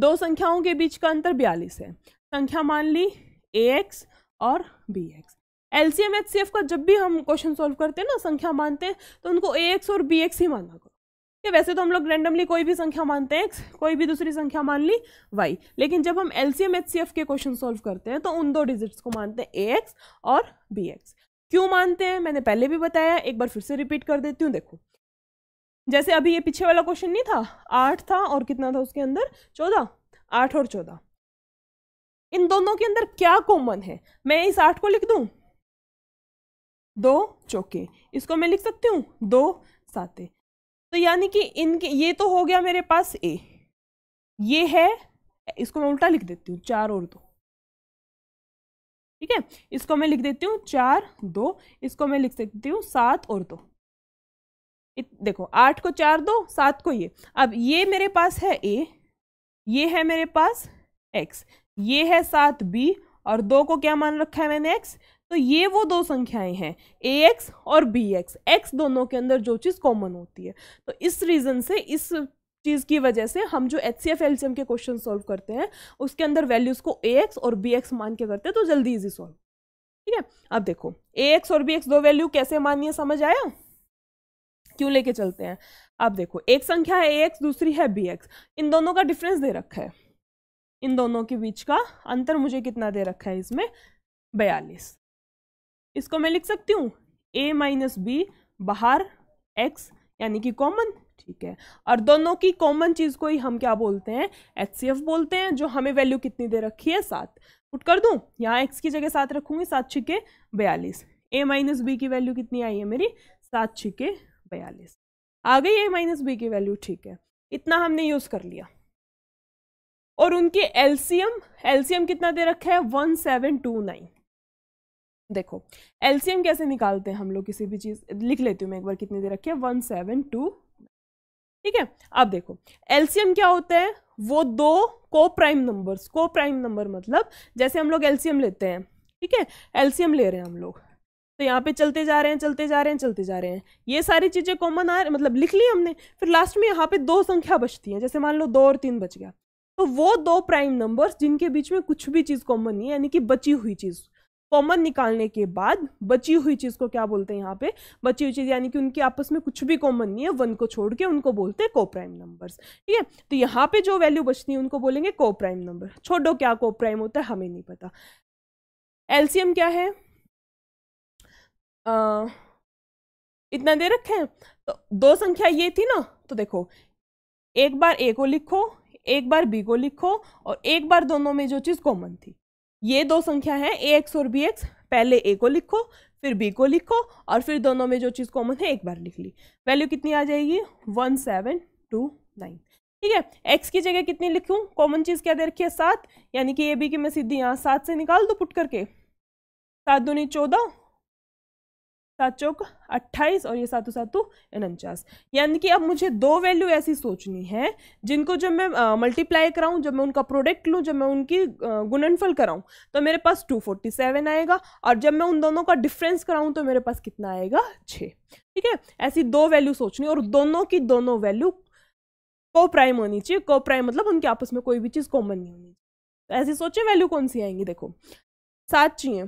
दो संख्याओं के बीच का अंतर बयालीस है संख्या मान ली ए एक्स और B X L C M H C F का जब भी हम क्वेश्चन सॉल्व करते हैं ना संख्या मानते हैं तो उनको ए एक्स और बी एक्स ही माना कि वैसे तो हम लोग रैंडमली कोई भी संख्या मानते हैं एक्स कोई भी दूसरी संख्या मान ली वाई लेकिन जब हम L C M H C F के क्वेश्चन सॉल्व करते हैं तो उन दो डिजिट्स को मानते हैं ए एक्स और बी एक्स क्यों मानते हैं मैंने पहले भी बताया एक बार फिर से रिपीट कर देती हूँ देखो जैसे अभी ये पीछे वाला क्वेश्चन नहीं था आठ था और कितना था उसके अंदर चौदह आठ और चौदह इन दोनों के अंदर क्या कॉमन है मैं इस आठ को लिख दूँ दो चौके इसको मैं लिख सकती हूँ दो साते तो यानी कि इनके ये तो हो गया मेरे पास ए ये है इसको मैं उल्टा लिख देती हूँ चार और दो ठीक है इसको मैं लिख देती हूँ चार दो इसको मैं लिख सकती हूँ सात और दो देखो आठ को चार दो सात को ये अब ये मेरे पास है ए ये है मेरे पास एक्स ये है सात बी और दो को क्या मान रखा है मैंने एक्स तो ये वो दो संख्याएं हैं ए एक्स और बी एक्स एक्स दोनों के अंदर जो चीज़ कॉमन होती है तो इस रीज़न से इस चीज़ की वजह से हम जो H C F L C M के क्वेश्चन सॉल्व करते हैं उसके अंदर वैल्यूज़ को ए एक्स और बी एक्स मान के करते हैं तो जल्दी इजी सॉल्व ठीक है अब देखो ए एक्स और बी एक्स दो वैल्यू कैसे मानिए समझ आया क्यों लेके चलते हैं अब देखो एक संख्या है ए एक्स दूसरी है बी एक्स इन दोनों का डिफरेंस दे रखा है इन दोनों के बीच का अंतर मुझे कितना दे रखा है इसमें बयालीस इसको मैं लिख सकती हूँ ए माइनस बी बाहर एक्स यानी कि कॉमन ठीक है और दोनों की कॉमन चीज़ को ही हम क्या बोलते हैं एच बोलते हैं जो हमें वैल्यू कितनी दे रखी है सात पुट कर दूँ यहाँ एक्स की जगह सात रखूँगी सात छिके बयालीस ए माइनस बी की वैल्यू कितनी आई है मेरी सात छिके बयालीस आ गई ए माइनस बी की वैल्यू ठीक है इतना हमने यूज़ कर लिया और उनके एलसीएम एलसीएम कितना दे रखा है वन सेवन टू नाइन देखो एलसीएम कैसे निकालते हैं हम लोग किसी भी चीज़ लिख लेती हूँ मैं एक बार कितनी देर रखी है वन सेवन टू ठीक है अब देखो एलसीएम क्या होता है वो दो को प्राइम नंबर्स को प्राइम नंबर मतलब जैसे हम लोग एलसीएम लेते हैं ठीक है एलसीएम ले रहे हैं हम लोग तो यहाँ पे चलते जा रहे हैं चलते जा रहे हैं चलते जा रहे हैं ये सारी चीज़ें कॉमन आ मतलब लिख ली हमने फिर लास्ट में यहाँ पे दो संख्या बचती हैं जैसे मान लो दो और तीन बच गया तो वो दो प्राइम नंबर्स जिनके बीच में कुछ भी चीज़ कॉमन नहीं है यानी कि बची हुई चीज़ कॉमन निकालने के बाद बची हुई चीज़ को क्या बोलते हैं यहाँ पे बची हुई चीज़ यानी कि उनके आपस में कुछ भी कॉमन नहीं है वन को छोड़ के उनको बोलते हैं कोप्राइम नंबर्स ठीक है तो यहाँ पे जो वैल्यू बचती है उनको बोलेंगे कोप्राइम नंबर छोड़ो क्या कोप्राइम होता है हमें नहीं पता एलसीएम क्या है आ, इतना दे रखे हैं तो दो संख्या ये थी ना तो देखो एक बार ए को लिखो एक बार बी को लिखो और एक बार दोनों में जो चीज़ कॉमन थी ये दो संख्या है ए एक्स और बी एक्स पहले ए को लिखो फिर बी को लिखो और फिर दोनों में जो चीज़ कॉमन है एक बार लिख ली वैल्यू कितनी आ जाएगी वन सेवन टू नाइन ठीक है एक्स की जगह कितनी लिखूँ कॉमन चीज़ क्या दे रखी है सात यानी कि ए बी की मैं सीधी यहाँ सात से निकाल दो पुट करके सात दूनी चौदह सात चौक अट्ठाईस और ये सातों सातों उनचास यानी कि अब मुझे दो वैल्यू ऐसी सोचनी है जिनको जब मैं मल्टीप्लाई कराऊं जब मैं उनका प्रोडक्ट लूं जब मैं उनकी गुणनफल कराऊं तो मेरे पास टू फोर्टी सेवन आएगा और जब मैं उन दोनों का डिफरेंस कराऊं तो मेरे पास कितना आएगा छः ठीक है ऐसी दो वैल्यू सोचनी और दोनों की दोनों वैल्यू को प्राइम होनी चाहिए को प्राइम मतलब उनके आपस में कोई भी चीज़ कॉमन नहीं होनी चाहिए तो ऐसी सोचें वैल्यू कौन सी आएंगी देखो सात चाहिए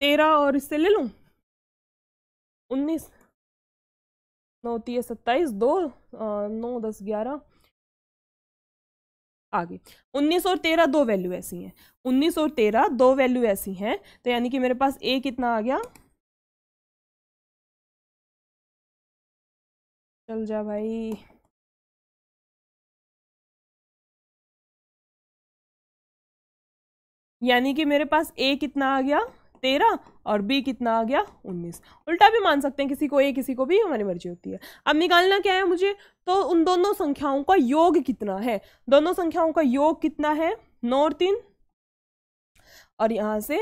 तेरह और इससे ले लूँ उन्नीस नौ तीस सत्ताईस दो नौ दस ग्यारह आगे उन्नीस और तेरह दो वैल्यू ऐसी हैं उन्नीस और तेरह दो वैल्यू ऐसी हैं तो यानी कि मेरे पास ए कितना आ गया चल जा भाई यानी कि मेरे पास ए कितना आ गया तेरह और बी कितना आ गया उन्नीस उल्टा भी मान सकते हैं किसी को ए किसी को भी हमारी मर्जी होती है अब निकालना क्या है मुझे तो उन दोनों संख्याओं का योग कितना है दोनों संख्याओं का योग कितना है नौ और तीन और यहाँ से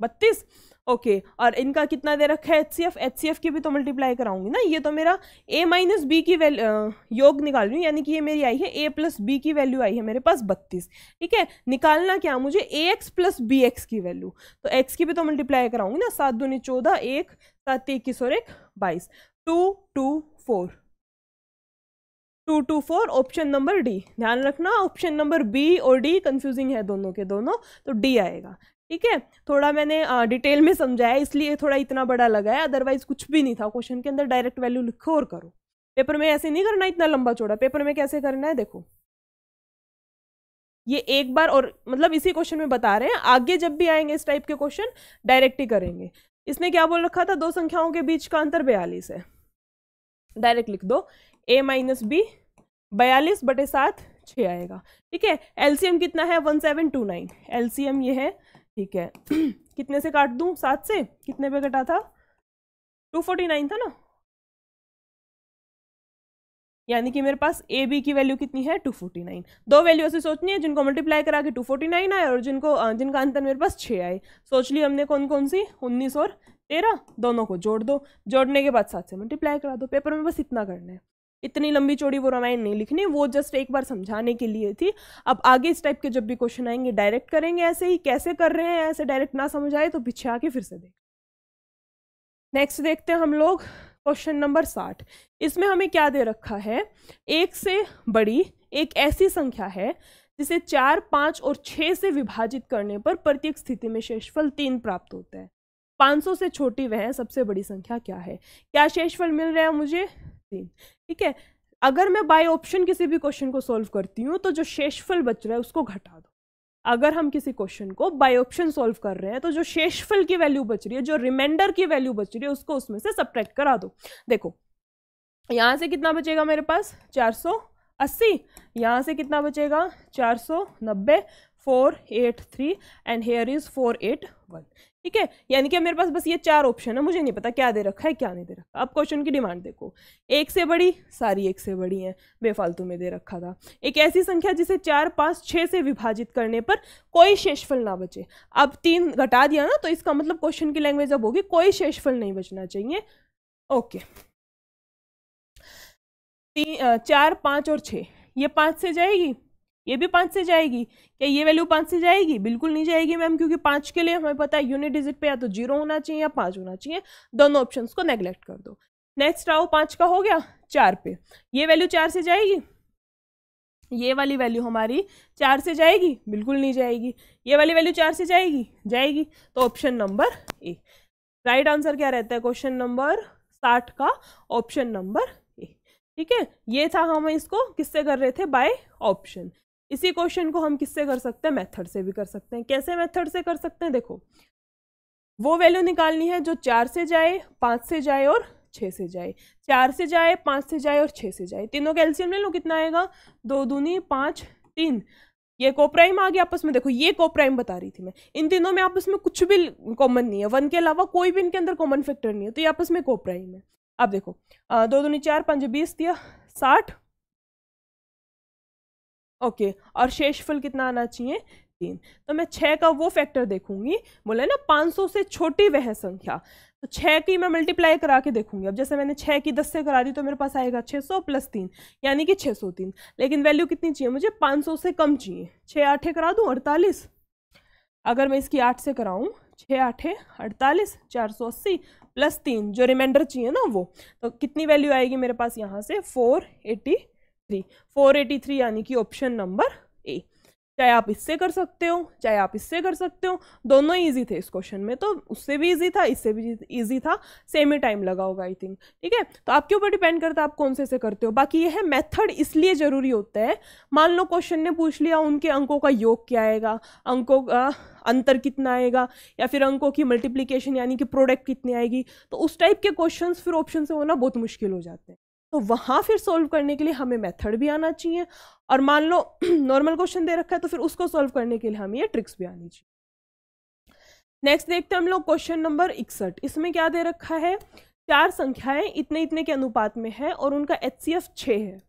बत्तीस ओके और इनका कितना दे रखा है H C F H C F की भी तो मल्टीप्लाई कराऊंगी ना ये तो मेरा ए माइनस बी की वैल्यू योग निकाल रही हूँ यानी कि ये मेरी आई है ए प्लस बी की वैल्यू आई है मेरे पास बत्तीस ठीक है निकालना क्या मुझे A X plus B X की वैल्यू तो एक्स की भी तो मल्टीप्लाई कराऊंगी ना सात दूनी चौदह एक सात इक्कीस और एक बाईस two two four two two four option number D ध्यान रखना ऑप्शन नंबर बी और डी कंफ्यूजिंग है दोनों के दोनों तो डी आएगा ठीक है थोड़ा मैंने डिटेल में समझाया इसलिए थोड़ा इतना बड़ा लगा है अदरवाइज कुछ भी नहीं था क्वेश्चन के अंदर डायरेक्ट वैल्यू लिखो और करो पेपर में ऐसे नहीं करना इतना लंबा चौड़ा पेपर में कैसे करना है देखो ये एक बार और मतलब इसी क्वेश्चन में बता रहे हैं आगे जब भी आएंगे इस टाइप के क्वेश्चन डायरेक्ट ही करेंगे इसने क्या बोल रखा था दो संख्याओं के बीच का अंतर बयालीस है डायरेक्ट लिख दो ए माइनस बी बयालीस बटे सात छः आएगा ठीक है एलसीएम कितना है one seven two nine LCM ये है ठीक है कितने से काट दूँ सात से कितने पे कटा था टू फोर्टी नाइन था ना यानी कि मेरे पास ए बी की वैल्यू कितनी है टू फोर्टी नाइन दो वैल्यू ऐसी सोचनी है जिनको मल्टीप्लाई करा के टू फोर्टी नाइन आए और जिनको जिनका अंतर मेरे पास छः आए सोच ली हमने कौन कौन सी उन्नीस और तेरह दोनों को जोड़ दो जोड़ने के बाद साथ से मल्टीप्लाई करा दो पेपर में बस इतना करना है इतनी लंबी चौड़ी वो रामायण नहीं लिखनी वो जस्ट एक बार समझाने के लिए थी अब आगे इस टाइप के जब भी क्वेश्चन आएंगे डायरेक्ट करेंगे ऐसे ही कैसे कर रहे हैं ऐसे डायरेक्ट ना समझ आए तो पीछे आके फिर से देख नेक्स्ट देखते हैं हम लोग क्वेश्चन नंबर साठ इसमें हमें क्या दे रखा है एक से बड़ी एक ऐसी संख्या है जिसे चार पाँच और छः से विभाजित करने पर प्रत्येक स्थिति में शेषफल तीन प्राप्त होता है 500 से छोटी वह सबसे बड़ी संख्या क्या है क्या शेषफल मिल रहा है मुझे तीन ठीक है अगर मैं बाय ऑप्शन किसी भी क्वेश्चन को सॉल्व करती हूँ तो जो शेषफल बच रहा है उसको घटा दो अगर हम किसी क्वेश्चन को बाय ऑप्शन सॉल्व कर रहे हैं तो जो शेषफल की वैल्यू बच रही है जो रिमाइंडर की वैल्यू बच रही है उसको उसमें से सब्ट्रैक्ट करा दो देखो यहाँ से कितना बचेगा मेरे पास चार सौ अस्सी यहाँ से कितना बचेगा चार सौ नब्बे four eight three and here is four eight one ठीक है यानी कि मेरे पास बस ये चार ऑप्शन है मुझे नहीं पता क्या दे रखा है क्या नहीं दे रखा अब क्वेश्चन की डिमांड देखो एक से बड़ी सारी एक से बड़ी हैं बेफालतू में दे रखा था एक ऐसी संख्या जिसे चार पाँच छः से विभाजित करने पर कोई शेषफल ना बचे अब तीन घटा दिया ना तो इसका मतलब क्वेश्चन की लैंग्वेज अब होगी कोई शेषफल नहीं बचना चाहिए ओके तीन चार पाँच और छः ये पाँच से जाएगी ये भी पाँच से जाएगी क्या ये वैल्यू पाँच से जाएगी बिल्कुल नहीं जाएगी मैम क्योंकि पाँच के लिए हमें पता है यूनिट डिजिट पे या तो जीरो होना चाहिए या पाँच होना चाहिए दोनों ऑप्शन को नेग्लेक्ट कर दो नेक्स्ट आओ पाँच का हो गया चार पे ये वैल्यू चार से जाएगी ये वाली वैल्यू हमारी चार से जाएगी बिल्कुल नहीं जाएगी ये वाली वैल्यू चार से जाएगी जाएगी तो option number A right answer क्या रहता है क्वेश्चन नंबर साठ का ऑप्शन नंबर ए ठीक है ये था हम इसको किससे कर रहे थे बाय ऑप्शन इसी क्वेश्चन को हम किससे कर सकते हैं मेथड से भी कर सकते हैं कैसे मेथड से कर सकते हैं देखो वो वैल्यू निकालनी है जो चार से जाए पाँच से जाए और छः से जाए चार से जाए पाँच से जाए और छः से जाए तीनों का एल्सियम ले लो कितना आएगा दो दूनी पाँच तीन ये कोप्राइम आ गया आपस में देखो ये कोप्राइम बता रही थी मैं इन तीनों में आपस में कुछ भी कॉमन नहीं है वन के अलावा कोई भी इनके अंदर कॉमन फैक्टर नहीं है तो ये आपस में कोप्राइम है अब देखो दो दूनी चार पाँच बीस दिया साठ ओके और शेषफल कितना आना चाहिए तीन तो मैं छः का वो फैक्टर देखूंगी बोला ना पाँच सौ से छोटी वह संख्या तो छः की मैं मल्टीप्लाई करा के देखूंगी अब जैसे मैंने छः की दस से करा दी तो मेरे पास आएगा छः सौ प्लस तीन यानी कि छः सौ तीन लेकिन वैल्यू कितनी चाहिए मुझे सौ से कम चाहिए छः आठे करा दूँ अड़तालीस अगर मैं इसकी आठ से कराऊँ छः आठे अड़तालीस चार सौ अस्सी प्लस तीन जो रिमाइंडर चाहिए ना वो तो कितनी वैल्यू आएगी मेरे पास यहाँ से four eighty three four eighty three यानी कि ऑप्शन नंबर ए चाहे आप इससे कर सकते हो चाहे आप इससे कर सकते हो दोनों इजी थे इस क्वेश्चन में तो उससे भी इजी था इससे भी इजी था सेम ही टाइम लगा होगा आई थिंक ठीक है तो आपके ऊपर डिपेंड करता है आप कौन से से करते हो बाकी यह है मेथड इसलिए ज़रूरी होता है मान लो क्वेश्चन ने पूछ लिया उनके अंकों का योग क्या आएगा अंकों का अंतर कितना आएगा या फिर अंकों की मल्टीप्लीकेशन यानी कि प्रोडक्ट कितनी आएगी तो उस टाइप के क्वेश्चन फिर ऑप्शन से होना बहुत मुश्किल हो जाते हैं तो वहाँ फिर सॉल्व करने के लिए हमें मेथड भी आना चाहिए और मान लो नॉर्मल क्वेश्चन दे रखा है तो फिर उसको सॉल्व करने के लिए हमें ये ट्रिक्स भी आनी चाहिए नेक्स्ट देखते हैं हम लोग क्वेश्चन नंबर इकसठ इसमें क्या दे रखा है चार संख्याएं इतने इतने के अनुपात में है और उनका एच सी एफ छः है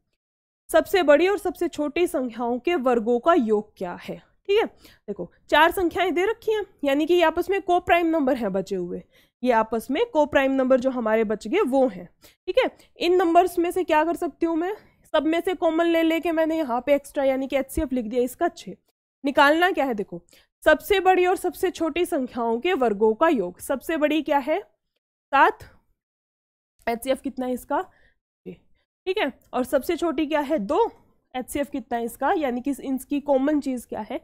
सबसे बड़ी और सबसे छोटी संख्याओं के वर्गों का योग क्या है ठीक है देखो चार संख्याएं दे रखी हैं यानी कि ये आपस में को प्राइम नंबर है बचे हुए ये आपस में को प्राइम नंबर जो हमारे बच गए वो हैं ठीक है थीके? इन नंबर्स में से क्या कर सकती हूँ मैं सब में से कॉमन ले लेके मैंने यहाँ पे एक्स्ट्रा यानी कि एच लिख दिया इसका छः निकालना क्या है देखो सबसे बड़ी और सबसे छोटी संख्याओं के वर्गों का योग सबसे बड़ी क्या है सात एच कितना है इसका ठीक है और सबसे छोटी क्या है दो एच कितना है इसका यानी कि इसकी कॉमन चीज़ क्या है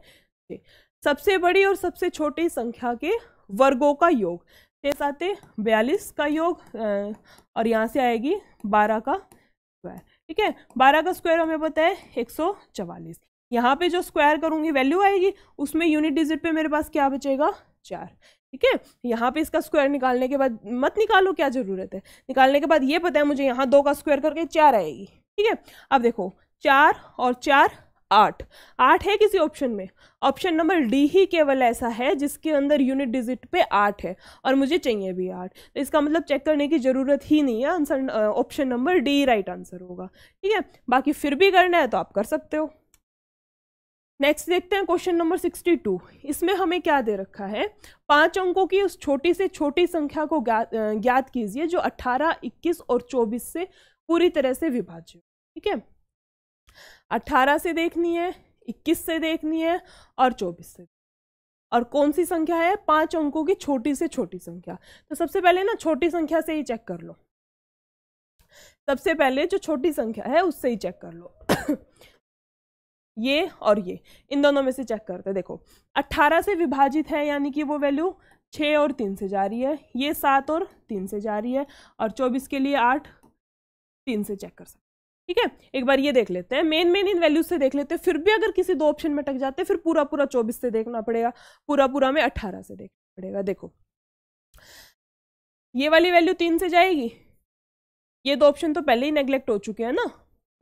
सबसे बड़ी और सबसे छोटी संख्या के वर्गों का योग छः साते बयालीस का योग और यहाँ से आएगी बारह का स्क्वायर ठीक है बारह का स्क्वायर हमें पता है एक सौ चवालीस यहाँ पे जो स्क्वायर करूँगी वैल्यू आएगी उसमें यूनिट डिजिट पे मेरे पास क्या बचेगा चार ठीक है यहाँ पे इसका स्क्वायर निकालने के बाद मत निकालो क्या ज़रूरत है निकालने के बाद ये पता है मुझे यहाँ दो का स्क्वायर करके चार आएगी ठीक है अब देखो चार और चार आठ आठ है किसी ऑप्शन में ऑप्शन नंबर डी ही केवल ऐसा है जिसके अंदर यूनिट डिजिट पे आठ है और मुझे चाहिए भी आठ तो इसका मतलब चेक करने की ज़रूरत ही नहीं है answer option number D right answer होगा ठीक है बाकी फिर भी करना है तो आप कर सकते हो नेक्स्ट देखते हैं क्वेश्चन नंबर सिक्सटी टू इसमें हमें क्या दे रखा है पांच अंकों की उस छोटी से छोटी संख्या को uh, ज्ञात कीजिए जो अट्ठारह इक्कीस और चौबीस से पूरी तरह से विभाज्य ठीक है अट्ठारह से देखनी है इक्कीस से देखनी है और चौबीस से और कौन सी संख्या है पांच अंकों की छोटी से छोटी संख्या तो सबसे पहले ना छोटी संख्या से ही चेक कर लो सबसे पहले जो छोटी संख्या है उससे ही चेक कर लो ये और ये इन दोनों में से चेक करते देखो 18 से विभाजित है यानी कि वो वैल्यू छः और तीन से जा रही है ये सात और तीन से जा रही है और चौबीस के लिए आठ तीन से चेक कर सकते ठीक है एक बार ये देख लेते हैं मेन मेन इन वैल्यूज से देख लेते हैं फिर भी अगर किसी दो ऑप्शन में टक जाते हैं फिर पूरा पूरा चौबीस से देखना पड़ेगा पूरा पूरा में अट्ठारह से देखना पड़ेगा देखो ये वाली वैल्यू तीन से जाएगी ये दो ऑप्शन तो पहले ही नेग्लेक्ट हो चुके हैं ना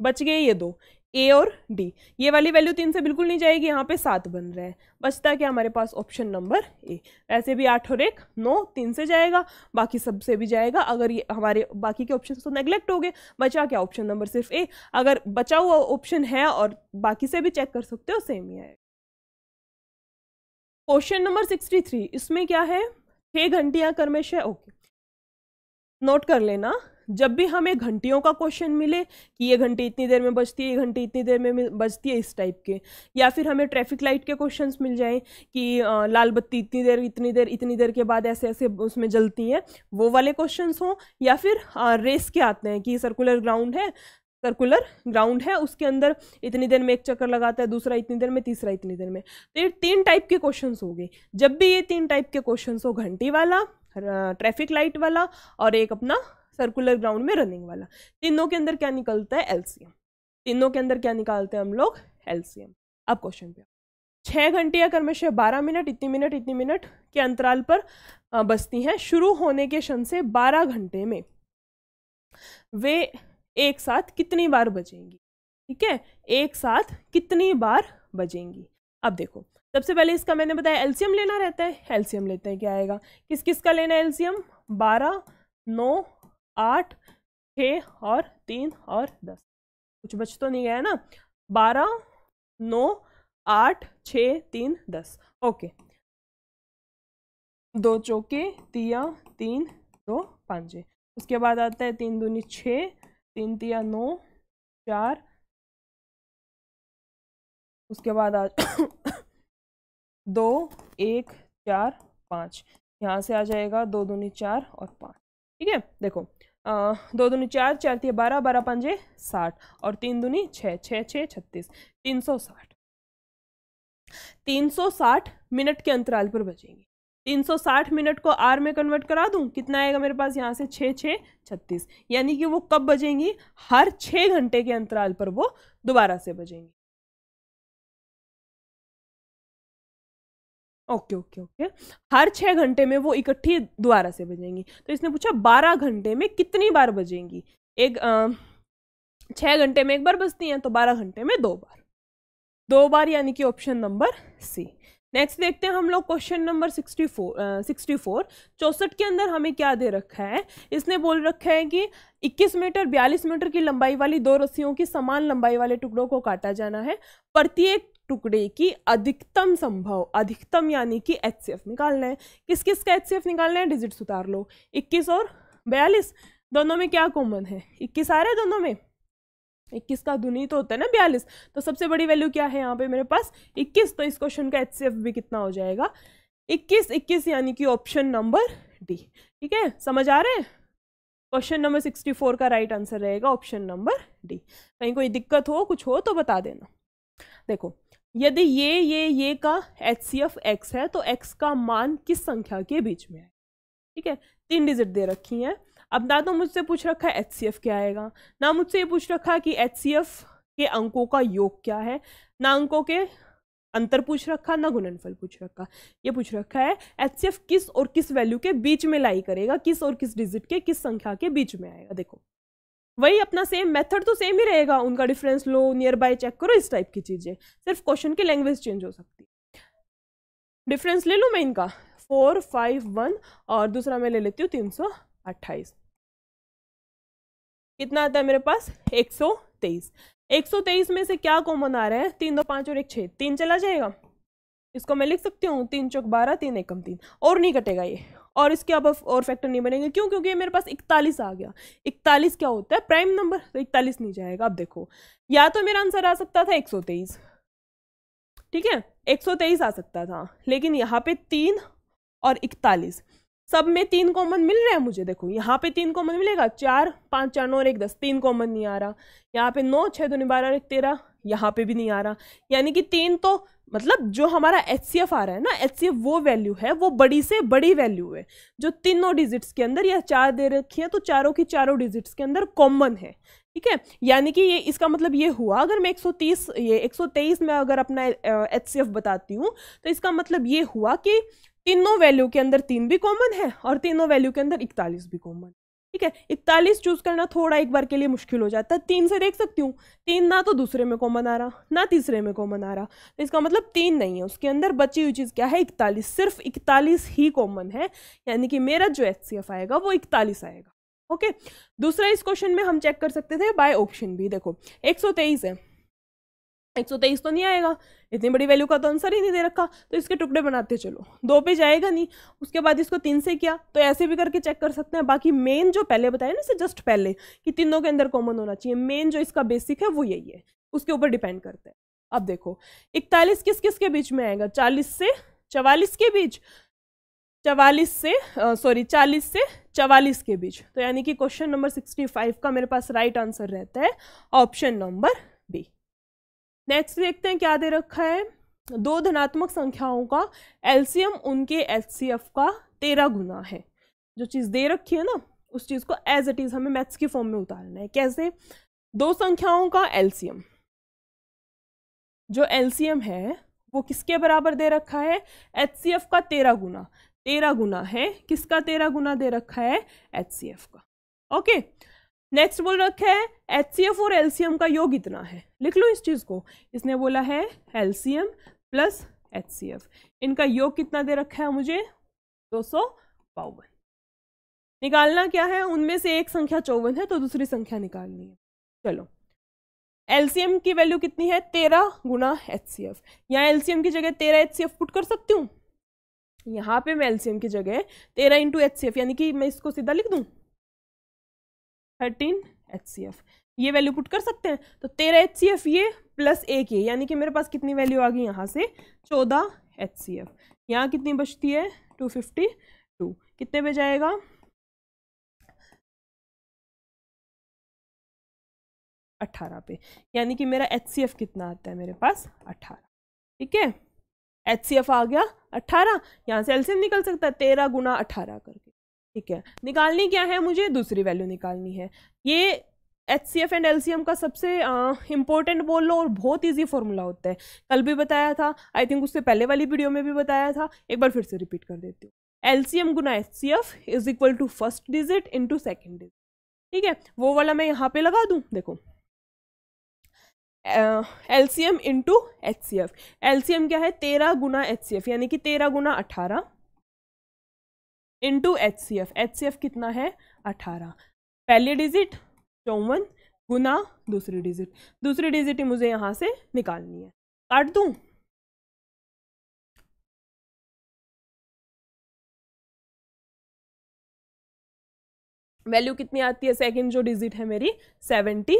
बच गए ये दो ए और डी ये वाली वैल्यू तीन से बिल्कुल नहीं जाएगी यहाँ पे सात बन रहा है बचता क्या हमारे पास ऑप्शन नंबर ए वैसे भी आठ और एक नौ तीन से जाएगा बाकी सब से भी जाएगा अगर ये हमारे बाकी के ऑप्शन तो नेग्लेक्ट हो गए बचा क्या ऑप्शन नंबर सिर्फ ए अगर बचा हुआ ऑप्शन है और बाकी से भी चेक कर सकते हो सेम ही आएगा क्वेश्चन नंबर सिक्सटी थ्री इसमें क्या है छः घंटियाँ कर्मेश है ओके नोट कर लेना जब भी हमें घंटियों का क्वेश्चन मिले कि ये घंटी इतनी देर में बजती है ये घंटी इतनी देर में बजती है इस टाइप के या फिर हमें ट्रैफिक लाइट के क्वेश्चंस मिल जाएं कि लाल बत्ती इतनी देर इतनी देर इतनी देर के बाद ऐसे ऐसे उसमें जलती हैं वो वाले क्वेश्चंस हों या फिर रेस के आते हैं कि सर्कुलर ग्राउंड है सर्कुलर ग्राउंड है उसके अंदर इतनी देर में एक चक्कर लगाता है दूसरा इतनी देर में तीसरा इतनी देर में तो ये तीन टाइप के क्वेश्चन हो गए जब भी ये तीन टाइप के क्वेश्चन हो घंटी वाला ट्रैफिक लाइट वाला और एक अपना सर्कुलर ग्राउंड में रनिंग वाला तीनों के अंदर क्या निकलता है एलसीएम तीनों के अंदर क्या निकालते हैं हम लोग एलसीएम अब क्वेश्चन पे छः घंटे या क्रमश बारह मिनट इतनी मिनट इतनी मिनट के अंतराल पर बसती हैं शुरू होने के क्षण से बारह घंटे में वे एक साथ कितनी बार बजेंगी ठीक है एक साथ कितनी बार बजेंगी अब देखो सबसे पहले इसका मैंने बताया एल्सियम लेना रहता है एल्सियम लेते हैं क्या आएगा किस किस का लेना है एल्सियम बारह नौ आठ छः और तीन और दस कुछ बच तो नहीं गया ना बारह नौ आठ छः तीन दस ओके दो चौके तिया तीन दो पाँचे उसके बाद आता है तीन दूनी छः तीन तिया नौ चार उसके बाद आ दो एक चार पाँच यहाँ से आ जाएगा दो दूनी चार और पाँच ठीक है देखो दो दूनी चार चार तीन बारह बारह पंजे साठ और तीन दूनी छः छः छः छत्तीस तीन सौ साठ तीन सौ साठ मिनट के अंतराल पर बचेंगे तीन सौ साठ मिनट को आर में कन्वर्ट करा दूं कितना आएगा मेरे पास यहाँ से छः छः छत्तीस यानी कि वो कब बजेंगी हर छः घंटे के अंतराल पर वो दोबारा से बजेंगी ओके ओके ओके हर छः घंटे में वो इकट्ठी दोबारा से बजेंगी तो इसने पूछा बारह घंटे में कितनी बार बजेंगी एक छः घंटे में एक बार बजती हैं तो बारह घंटे में दो बार दो बार यानी कि ऑप्शन नंबर सी नेक्स्ट देखते हैं हम लोग question number sixty four sixty four चौंसठ के अंदर हमें क्या दे रखा है इसने बोल रखा है कि 21 मीटर 42 मीटर की लंबाई वाली दो रस्सियों की समान लंबाई वाले टुकड़ों को काटा जाना है प्रत्येक टुकड़े की अधिकतम संभव अधिकतम यानी कि एच निकालना है किस किस का एच निकालना है डिजिट्स उतार लो इक्कीस और बयालीस दोनों में क्या कॉमन है इक्कीस आ रहा है दोनों में इक्कीस का धुनी तो होता है ना बयालीस तो सबसे बड़ी वैल्यू क्या है यहाँ पे मेरे पास इक्कीस तो इस क्वेश्चन का एच भी कितना हो जाएगा इक्कीस इक्कीस यानी कि ऑप्शन नंबर डी ठीक है समझ आ रहे हैं क्वेश्चन नंबर सिक्सटी फोर का राइट आंसर रहेगा ऑप्शन नंबर डी कहीं कोई दिक्कत हो कुछ हो तो बता देना देखो यदि ये ये ये का एच सी एफ एक्स है तो एक्स का मान किस संख्या के बीच में है ठीक है तीन डिजिट दे रखी हैं अब ना तो मुझसे पूछ रखा है एच सी एफ क्या आएगा ना मुझसे ये पूछ रखा कि एच सी एफ के अंकों का योग क्या है ना अंकों के अंतर पूछ रखा ना गुणनफल पूछ रखा ये पूछ रखा है एच सी एफ किस और किस वैल्यू के बीच में लाई करेगा किस और किस डिजिट के किस संख्या के बीच में आएगा देखो वही अपना सेम मेथड तो सेम ही रहेगा उनका डिफरेंस लो नियर बाय चेक करो इस टाइप की चीज़ें सिर्फ क्वेश्चन की लैंग्वेज चेंज हो सकती डिफरेंस ले लूँ मैं इनका फोर फाइव वन और दूसरा मैं ले लेती हूँ तीन सौ अट्ठाईस कितना आता है मेरे पास एक सौ तेईस एक सौ तेईस में से क्या कॉमन आ रहा है तीन दो पाँच और एक छः तीन चला जाएगा इसको मैं लिख सकती हूँ तीन चौक बारह तीन एकम तीन और नहीं कटेगा ये और इसके अब और फैक्टर नहीं बनेंगे क्यों क्योंकि मेरे पास इकतालीस आ गया इकतालीस क्या होता है प्राइम नंबर तो इकतालीस नहीं जाएगा अब देखो या तो मेरा आंसर आ सकता था एक सौ तेईस ठीक है एक सौ तेईस आ सकता था लेकिन यहाँ पे तीन और इकतालीस सब में तीन कॉमन मिल रहा है मुझे देखो यहाँ पे तीन कॉमन मिलेगा चार पाँच चार नौ और एक दस तीन कॉमन नहीं आ रहा यहाँ पे नौ छः दो बारह एक तेरह यहाँ पे भी नहीं आ रहा यानी कि तीन तो मतलब जो हमारा एच आ रहा है ना एच वो वैल्यू है वो बड़ी से बड़ी वैल्यू है जो तीनों डिजिट्स के अंदर या चार दे रखी है तो चारों की चारों डिजिट्स के अंदर कॉमन है ठीक है यानी कि ये इसका मतलब ये हुआ अगर मैं 130 ये 123 में अगर अपना एच बताती हूँ तो इसका मतलब ये हुआ कि तीनों वैल्यू के अंदर तीन भी कॉमन है और तीनों वैल्यू के अंदर इकतालीस भी कॉमन ठीक है इकतालीस चूज करना थोड़ा एक बार के लिए मुश्किल हो जाता है तीन से देख सकती हूँ तीन ना तो दूसरे में कॉमन आ रहा ना तीसरे में कॉमन आ रहा तो इसका मतलब तीन नहीं है उसके अंदर बची हुई चीज़ क्या है इकतालीस सिर्फ इकतालीस ही कॉमन है यानी कि मेरा जो एच आएगा वो इकतालीस आएगा ओके दूसरा इस क्वेश्चन में हम चेक कर सकते थे बाय ऑप्शन भी देखो एक है एक सौ तेईस तो नहीं आएगा इतनी बड़ी वैल्यू का तो आंसर ही नहीं दे रखा तो इसके टुकड़े बनाते चलो दो पे जाएगा नहीं उसके बाद इसको तीन से किया तो ऐसे भी करके चेक कर सकते हैं बाकी मेन जो पहले बताया ना इसे जस्ट पहले कि तीनों के अंदर कॉमन होना चाहिए मेन जो इसका बेसिक है वो यही है उसके ऊपर डिपेंड करते हैं अब देखो इकतालीस किस किस के बीच में आएगा चालीस से चवालीस के बीच चवालीस से सॉरी चालीस से चवालीस के बीच तो यानी कि क्वेश्चन नंबर सिक्सटी फाइव का मेरे पास राइट आंसर रहता है ऑप्शन नंबर बी नेक्स्ट देखते हैं क्या दे रखा है दो धनात्मक संख्याओं का एलसीएम उनके एचसीएफ का तेरह गुना है जो चीज़ दे रखी है ना उस चीज़ को एज इट इज़ हमें मैथ्स की फॉर्म में उतारना है कैसे दो संख्याओं का एलसीएम जो एल्सियम है वो किसके बराबर दे रखा है एच का तेरह गुना तेरह गुना है किसका तेरह गुना दे रखा है एच का ओके okay. नेक्स्ट बोल रखा है एच सी एफ और एल्सियम का योग इतना है लिख लो इस चीज़ को इसने बोला है LCM plus H C F इनका योग कितना दे रखा है मुझे दो सौ बावन निकालना क्या है उनमें से एक संख्या चौवन है तो दूसरी संख्या निकालनी है चलो एल्सियम की वैल्यू कितनी है तेरह गुना एच सी एफ यहाँ एल्सियम की जगह तेरह एच सी एफ पुट कर सकती हूँ यहाँ पे मैं एल्सियम की जगह तेरह इंटू एच सी एफ यानी कि मैं इसको सीधा लिख दूँ थर्टीन एच सी एफ ये वैल्यू पुट कर सकते हैं तो तेरह एच सी एफ ये प्लस एक ये यानी कि मेरे पास कितनी वैल्यू आ गई यहाँ से चौदह एच सी एफ यहाँ कितनी बचती है टू फिफ्टी टू कितने पे जाएगा अट्ठारह पे यानी कि मेरा एच सी एफ कितना आता है मेरे पास अट्ठारह ठीक है एच सी एफ आ गया अट्ठारह यहाँ से एल्सियम निकल सकता है तेरह गुना अट्ठारह करके ठीक है निकालनी क्या है मुझे दूसरी वैल्यू निकालनी है ये H C F and L C M का सबसे इंपॉर्टेंट बोल लो और बहुत ईजी फॉर्मूला होता है कल भी बताया था आई थिंक उससे पहले वाली वीडियो में भी बताया था एक बार फिर से रिपीट कर देती हूँ एल सी एम गुना H C F is equal to first digit into second digit ठीक है वो वाला मैं यहाँ पे लगा दूँ देखो L C M into H C F L C M क्या है तेरह गुना एच सी एफ यानी कि तेरह गुना अठारह into H C F H C F कितना है अठारह पहले डिजिट चौवन गुना दूसरी डिजिट दूसरी डिजिट ही मुझे यहाँ से निकालनी है काट दूँ वैल्यू कितनी आती है सेकंड जो डिजिट है मेरी सेवेंटी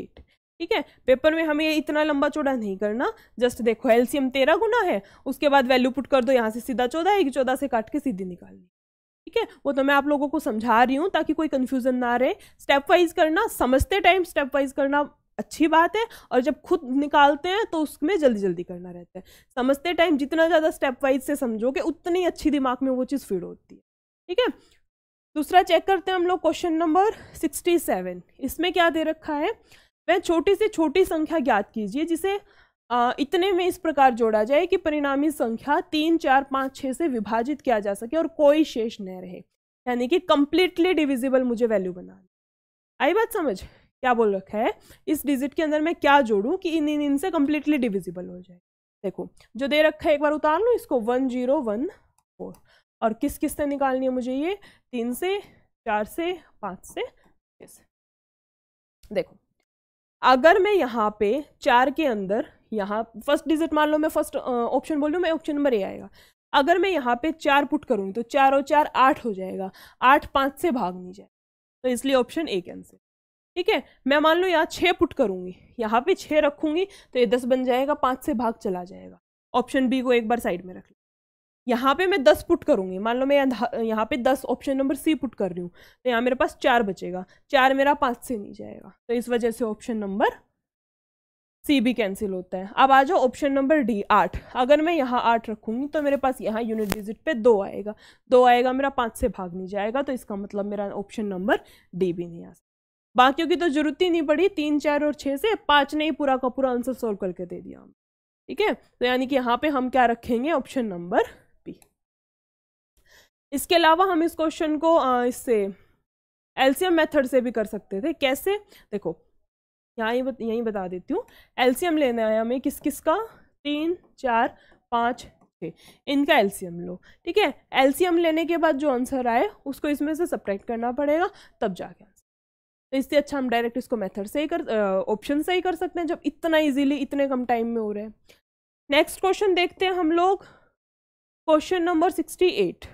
एट ठीक है पेपर में हमें इतना लंबा चौड़ा नहीं करना जस्ट देखो एलसीएम तेरह गुना है उसके बाद वैल्यू पुट कर दो यहाँ से सीधा चौदह एक चौदह से काट के सीधी निकालनी ठीक है वो तो मैं आप लोगों को समझा रही हूँ ताकि कोई कन्फ्यूज़न ना रहे स्टेप वाइज करना समझते टाइम स्टेप वाइज करना अच्छी बात है और जब खुद निकालते हैं तो उसमें जल्दी जल्दी करना रहता है समझते टाइम जितना ज़्यादा स्टेप वाइज से समझोगे उतनी अच्छी दिमाग में वो चीज़ फीड होती है ठीक है दूसरा चेक करते हैं हम लोग क्वेश्चन नंबर सिक्सटी सेवन इसमें क्या दे रखा है वह छोटी से छोटी संख्या ज्ञात कीजिए जिसे आ, इतने में इस प्रकार जोड़ा जाए कि परिणामी संख्या तीन चार पाँच छः से विभाजित किया जा सके और कोई शेष न रहे यानी कि कंप्लीटली डिविजिबल मुझे वैल्यू बना आई बात समझ क्या बोल रखा है इस डिजिट के अंदर मैं क्या जोड़ूँ कि इन इन इनसे कम्प्लीटली डिविजिबल हो जाए देखो जो दे रखा है एक बार उतार लूँ इसको वन जीरो वन फोर और किस किस से निकालनी है मुझे ये तीन से चार से पाँच से छः से देखो अगर मैं यहाँ पे चार के अंदर यहाँ फर्स्ट डिजिट मान लो मैं फर्स्ट ऑप्शन बोल लूँ मैं ऑप्शन नंबर ए आएगा अगर मैं यहाँ पे चार पुट करूँगी तो चार और चार आठ हो जाएगा आठ पाँच से भाग नहीं जाए तो इसलिए ऑप्शन ए कैंसिल ठीक है मैं मान लो यहाँ छः पुट करूँगी यहाँ पे छः रखूँगी तो ये दस बन जाएगा पाँच से भाग चला जाएगा ऑप्शन बी को एक बार साइड में रख लें यहाँ पे मैं दस पुट करूँगी मान लो मैं यहाँ पे दस ऑप्शन नंबर सी पुट कर रही हूँ तो यहाँ मेरे पास चार बचेगा चार मेरा पाँच से नहीं जाएगा तो इस वजह से ऑप्शन नंबर सी भी कैंसिल होता है अब आ जाओ ऑप्शन नंबर डी आठ अगर मैं यहाँ आठ रखूँगी तो मेरे पास यहाँ यूनिट डिजिट पे दो आएगा दो आएगा मेरा पाँच से भाग नहीं जाएगा तो इसका मतलब मेरा ऑप्शन नंबर डी भी नहीं आ सकता बाकियों की तो जरूरत ही नहीं पड़ी तीन चार और छः से पाँच ने ही पूरा का पूरा आंसर सोल्व करके दे दिया हम ठीक है तो यानी कि यहाँ पे हम क्या रखेंगे ऑप्शन नंबर बी इसके अलावा हम इस क्वेश्चन को इससे एल्सियम मेथड से भी कर सकते थे कैसे देखो यहाँ ही बत, यहीं बता देती हूँ एल्सीयम लेना है हमें किस किस का तीन चार पाँच छः इनका एल्सीयम लो ठीक है एल्सीयम लेने के बाद जो आंसर आए उसको इसमें से सब्ट्रैक्ट करना पड़ेगा तब जाके तो इससे अच्छा हम डायरेक्ट इसको मेथड से ही कर ऑप्शन से ही कर सकते हैं जब इतना इजीली इतने कम टाइम में हो रहे हैं नेक्स्ट क्वेश्चन देखते हैं हम लोग question number sixty eight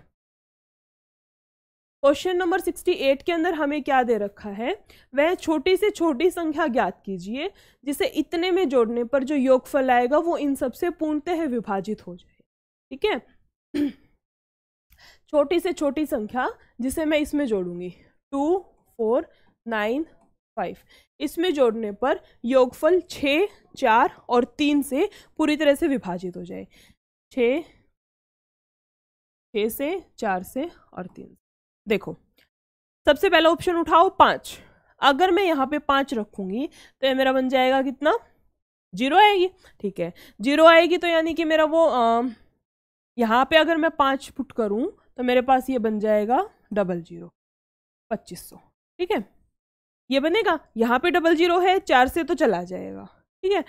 question number 68 के अंदर हमें क्या दे रखा है वह छोटी से छोटी संख्या ज्ञात कीजिए जिसे इतने में जोड़ने पर जो योगफल आएगा वो इन सबसे पूर्णतः विभाजित हो जाए ठीक है छोटी से छोटी संख्या जिसे मैं इसमें जोड़ूंगी टू फोर नाइन फाइव इसमें जोड़ने पर योगफल छः चार और तीन से पूरी तरह से विभाजित हो जाए छ से चार से और तीन से देखो सबसे पहला ऑप्शन उठाओ पाँच अगर मैं यहाँ पे पाँच रखूँगी तो ये मेरा बन जाएगा कितना जीरो आएगी ठीक है जीरो आएगी तो यानी कि मेरा वो यहाँ पे अगर मैं पाँच फुट करूँ तो मेरे पास ये बन जाएगा डबल जीरो पच्चीस सौ ठीक है ये बनेगा यहाँ पे डबल जीरो है चार से तो चला जाएगा ठीक है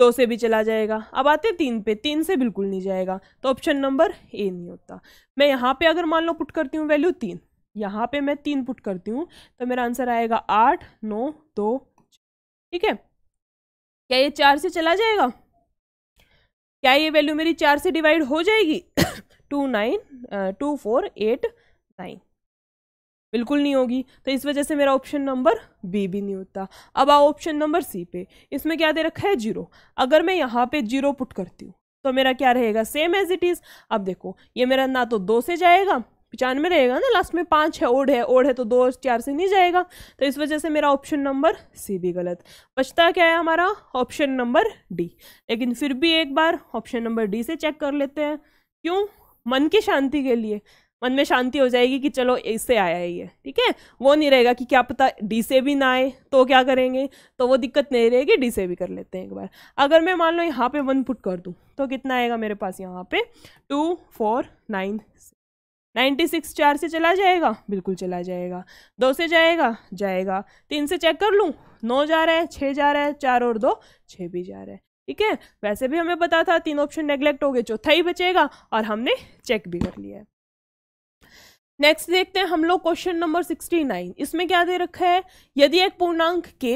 दो से भी चला जाएगा अब आते तीन पे तीन से बिल्कुल नहीं जाएगा तो ऑप्शन नंबर ए नहीं होता मैं यहाँ पे अगर मान लो पुट करती हूँ वैल्यू तीन यहाँ पे मैं तीन पुट करती हूँ तो मेरा आंसर आएगा आठ नौ दो ठीक है क्या ये चार से चला जाएगा क्या ये वैल्यू मेरी चार से डिवाइड हो जाएगी two nine two four eight nine बिल्कुल नहीं होगी तो इस वजह से मेरा ऑप्शन नंबर बी भी नहीं होता अब आओ ऑप्शन नंबर सी पे इसमें क्या दे रखा है जीरो अगर मैं यहाँ पे जीरो पुट करती हूँ तो मेरा क्या रहेगा सेम एज इट इज़ अब देखो ये मेरा ना तो दो से जाएगा पचानवे रहेगा ना लास्ट में पाँच है ओढ़ है ओढ़ है तो दो चार से नहीं जाएगा तो इस वजह से मेरा ऑप्शन नंबर सी भी गलत बचता क्या है हमारा ऑप्शन नंबर डी लेकिन फिर भी एक बार ऑप्शन नंबर डी से चेक कर लेते हैं क्यों मन की शांति के लिए मन में शांति हो जाएगी कि चलो इससे आया है ये ठीक है वो नहीं रहेगा कि क्या पता डी से भी ना आए तो क्या करेंगे तो वो दिक्कत नहीं रहेगी डी से भी कर लेते हैं एक बार अगर मैं मान लो यहाँ पे वन पुट कर दूँ तो कितना आएगा मेरे पास यहाँ पे two four nine ninety six चार से चला जाएगा बिल्कुल चला जाएगा दो से जाएगा जाएगा तीन से चेक कर लूँ नौ जा रहा है छः जा रहा है चार और दो छः भी जा रहा है ठीक है वैसे भी हमें पता था तीन ऑप्शन नेग्लेक्ट हो गए चौथा ही बचेगा और हमने चेक भी कर लिया है नेक्स्ट देखते हैं हम लोग क्वेश्चन नंबर सिक्सटी नाइन इसमें क्या दे रखा है यदि एक पूर्णांक के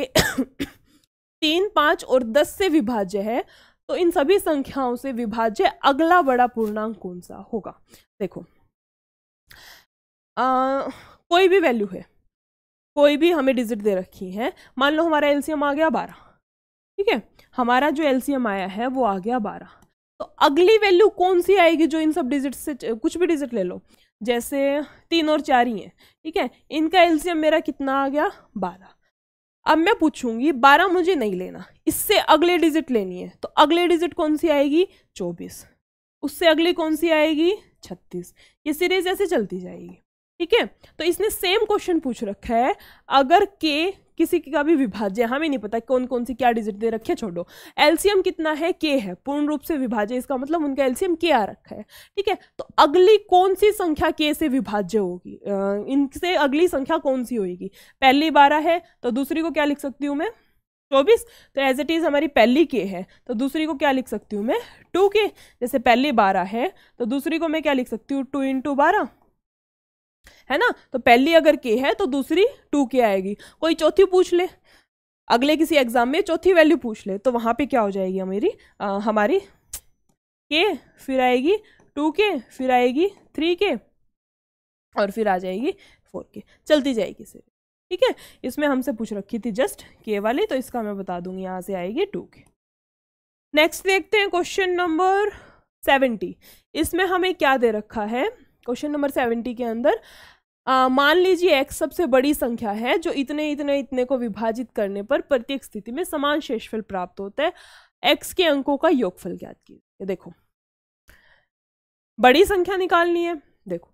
तीन पाँच और दस से विभाज्य है तो इन सभी संख्याओं से विभाज्य अगला बड़ा पूर्णांक कौन सा होगा देखो आ, कोई भी वैल्यू है कोई भी हमें डिजिट दे रखी है मान लो हमारा एलसीएम आ गया बारह ठीक है हमारा जो एलसीएम आया है वो आ गया बारह तो अगली वैल्यू कौन सी आएगी जो इन सब डिजिट से कुछ भी डिजिट ले लो जैसे तीन और चार ही हैं ठीक है इनका एलसीएम मेरा कितना आ गया बारह अब मैं पूछूंगी बारह मुझे नहीं लेना इससे अगले डिजिट लेनी है तो अगले डिजिट कौन सी आएगी चौबीस उससे अगली कौन सी आएगी छत्तीस ये सीरीज ऐसे चलती जाएगी ठीक है तो इसने सेम क्वेश्चन पूछ रखा है अगर के किसी का भी विभाज्य हमें नहीं पता कौन कौन सी क्या डिजिट दे रखे छोड़ो एलसीएम कितना है के है पूर्ण रूप से विभाज्य इसका मतलब उनका एलसीएम के आ रखा है ठीक है तो अगली कौन सी संख्या के से विभाज्य होगी इनसे अगली संख्या कौन सी होगी पहली बारह है तो दूसरी को क्या लिख सकती हूँ मैं चौबीस तो एज इट इज़ हमारी पहली के है तो दूसरी को क्या लिख सकती हूँ मैं टू के जैसे पहली बारह है तो दूसरी को मैं क्या लिख सकती हूँ टू इंटू बारह है ना तो पहली अगर के है तो दूसरी टू के आएगी कोई चौथी पूछ ले अगले किसी एग्जाम में चौथी वैल्यू पूछ ले तो वहाँ पे क्या हो जाएगी हमारी आ, हमारी के फिर आएगी टू के फिर आएगी थ्री के और फिर आ जाएगी फोर के चलती जाएगी सिर्फ ठीक है इसमें हमसे पूछ रखी थी जस्ट के वाली तो इसका मैं बता दूंगी यहाँ से आएगी टू के नेक्स्ट देखते हैं क्वेश्चन नंबर सेवेंटी इसमें हमें क्या दे रखा है क्वेश्चन नंबर सेवेंटी के अंदर मान लीजिए एक्स सबसे बड़ी संख्या है जो इतने इतने इतने को विभाजित करने पर प्रत्येक स्थिति में समान शेषफल प्राप्त होता है एक्स के अंकों का योगफल ज्ञात कीजिए देखो बड़ी संख्या निकालनी है देखो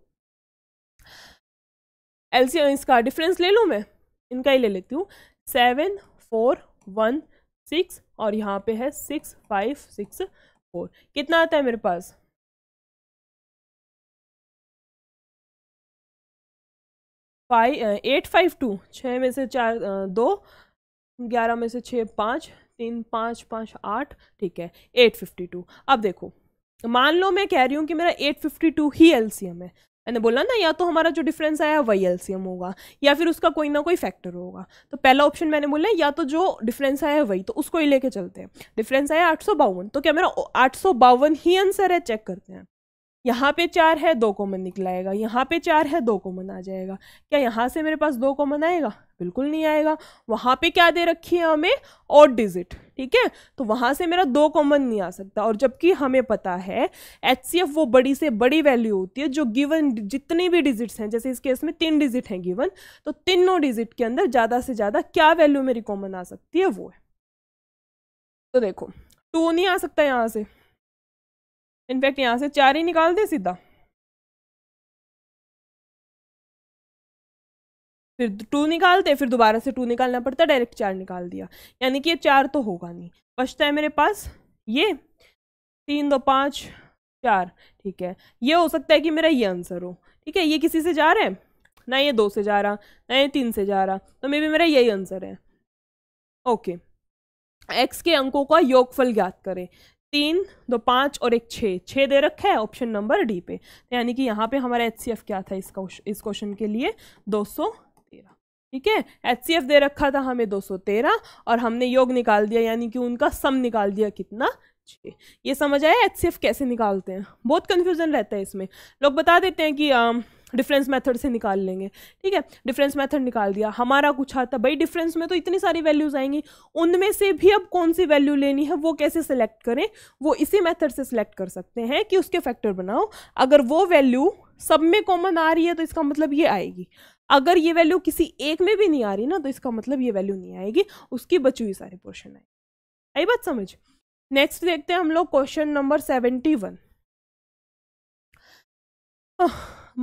एलसीएम इसका डिफरेंस ले लूँ मैं इनका ही ले लेती हूँ सेवन फोर वन सिक्स और यहाँ पे है सिक्स फाइव सिक्स फोर कितना आता है मेरे पास फाइव एट फाइव टू छः में से चार दो ग्यारह में से छः पाँच तीन पाँच पाँच आठ ठीक है एट फिफ्टी टू अब देखो मान लो मैं कह रही हूँ कि मेरा एट फिफ्टी टू ही एल सी एम है मैंने बोला ना या तो हमारा जो डिफरेंस आया वही एल सी एम होगा या फिर उसका कोई ना कोई फैक्टर होगा तो पहला ऑप्शन मैंने बोला या तो जो डिफरेंस आया वही तो उसको ही लेके चलते हैं डिफरेंस आया आठ तो क्या मेरा आठ ही आंसर है चेक करते हैं यहाँ पे चार है दो कॉमन निकल आएगा यहाँ पे चार है दो कॉमन आ जाएगा क्या यहाँ से मेरे पास दो कॉमन आएगा बिल्कुल नहीं आएगा वहाँ पे क्या दे रखी है हमें और डिजिट ठीक है तो वहाँ से मेरा दो कॉमन नहीं आ सकता और जबकि हमें पता है एच वो बड़ी से बड़ी वैल्यू होती है जो गिवन जितनी भी डिजिट्स हैं जैसे इस केस में तीन डिजिट हैं गिवन तो तीनों डिजिट के अंदर ज़्यादा से ज़्यादा क्या वैल्यू मेरी कॉमन आ सकती है वो है तो देखो टू नहीं आ सकता यहाँ से इनफैक्ट यहाँ से चार ही निकाल दे सीधा फिर टू निकालते फिर दोबारा से टू निकालना पड़ता डायरेक्ट चार निकाल दिया यानी कि ये चार तो होगा नहीं बचता है मेरे पास ये तीन दो पाँच चार ठीक है ये हो सकता है कि मेरा ये आंसर हो ठीक है ये किसी से जा रहा है ना ये दो से जा रहा ना ये तीन से जा रहा तो मे बी मेरा यही आंसर है ओके एक्स के अंकों का योगफल ज्ञात करें तीन दो पाँच और एक छः छः दे रखा है ऑप्शन नंबर डी पे तो यानी कि यहाँ पे हमारा एच क्या था इस क्वेश्चन इस क्वेश्चन के लिए दो ठीक है एच दे रखा था हमें 213 और हमने योग निकाल दिया यानी कि उनका सम निकाल दिया कितना छः ये समझ आया एच कैसे निकालते हैं बहुत कन्फ्यूज़न रहता है इसमें लोग बता देते हैं कि आ, डिफरेंस मेथड से निकाल लेंगे ठीक है डिफरेंस मेथड निकाल दिया हमारा कुछ आता भाई डिफरेंस में तो इतनी सारी वैल्यूज़ आएंगी उनमें से भी अब कौन सी वैल्यू लेनी है वो कैसे सिलेक्ट करें वो इसी मेथड से सिलेक्ट कर सकते हैं कि उसके फैक्टर बनाओ अगर वो वैल्यू सब में कॉमन आ रही है तो इसका मतलब ये आएगी अगर ये वैल्यू किसी एक में भी नहीं आ रही ना तो इसका मतलब ये वैल्यू नहीं आएगी उसकी बची हुई सारे पोर्शन आएगी आई बात समझ नेक्स्ट देखते हैं हम लोग क्वेश्चन नंबर सेवेंटी वन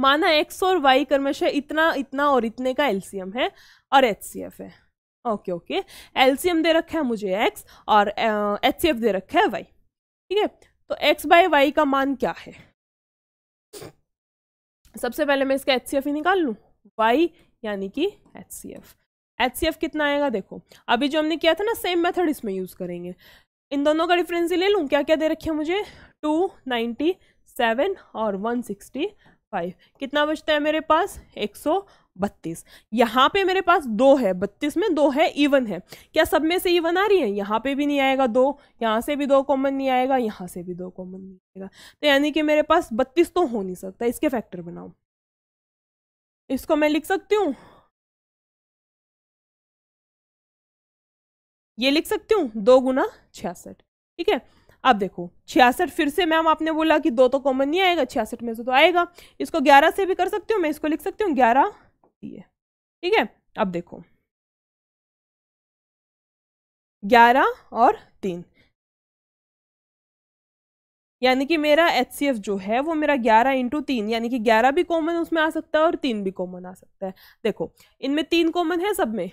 माना एक्स और वाई क्रमशः इतना इतना और इतने का एलसीएम है और एच सी एफ है ओके ओके एलसीएम दे रखा है मुझे एक्स और एच सी एफ दे रखा है वाई ठीक है तो एक्स बाय वाई का मान क्या है सबसे पहले मैं इसका एच सी एफ ही निकाल लूँ वाई यानी कि H C F H C F कितना आएगा देखो अभी जो हमने किया था ना सेम मेथड इसमें यूज़ करेंगे इन दोनों का डिफरेंस ले लूँ क्या क्या दे रखे हैं मुझे टू नाइन्टी सेवन और वन सिक्सटी फाइव कितना बचता है मेरे पास एक सौ बत्तीस यहाँ पे मेरे पास दो है बत्तीस में दो है इवन है क्या सब में से इवन आ रही है यहाँ पे भी नहीं आएगा दो यहाँ से भी दो कॉमन नहीं आएगा यहाँ से भी दो कॉमन नहीं आएगा तो यानी कि मेरे पास बत्तीस तो हो नहीं सकता इसके फैक्टर बनाओ इसको मैं लिख सकती हूँ ये लिख सकती हूँ दो गुना छियासठ ठीक है अब देखो छियासठ फिर से मैम आपने बोला कि दो तो कॉमन नहीं आएगा छियासठ में से तो आएगा इसको ग्यारह से भी कर सकती हूँ मैं इसको लिख सकती हूँ ग्यारह ये ठीक है अब देखो ग्यारह और तीन यानी कि मेरा एच जो है वो मेरा ग्यारह इंटू तीन यानी कि ग्यारह भी कॉमन उसमें आ सकता है और तीन भी कॉमन आ सकता है देखो इनमें तीन कॉमन है सब में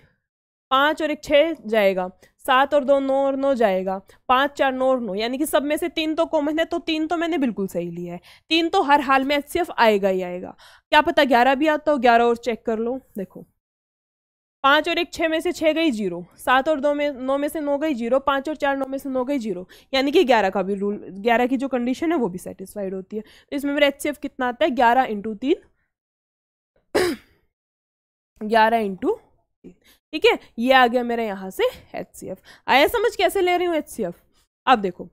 पाँच और एक छः जाएगा सात और दो नौ और नौ जाएगा पाँच चार नौ और नौ यानी कि सब में से तीन तो कॉमन है तो तीन तो मैंने बिल्कुल सही लिया है तीन तो हर हाल में एच आएगा ही आएगा क्या पता ग्यारह भी आता हो ग्यारह और चेक कर लो देखो पाँच और एक छः में से छः गई जीरो सात और दो में नौ में से नौ गई जीरो पाँच और चार नौ में से नौ गई जीरो यानी कि ग्यारह का भी रूल ग्यारह की जो कंडीशन है वो भी सेटिस्फाइड होती है तो इसमें मेरा एच कितना आता है ग्यारह इंटू तीन ग्यारह इंटू ठीक है ये आ गया मेरा यहाँ से एच सी एफ आया समझ कैसे ले रही हूँ एच सी एफ अब देखो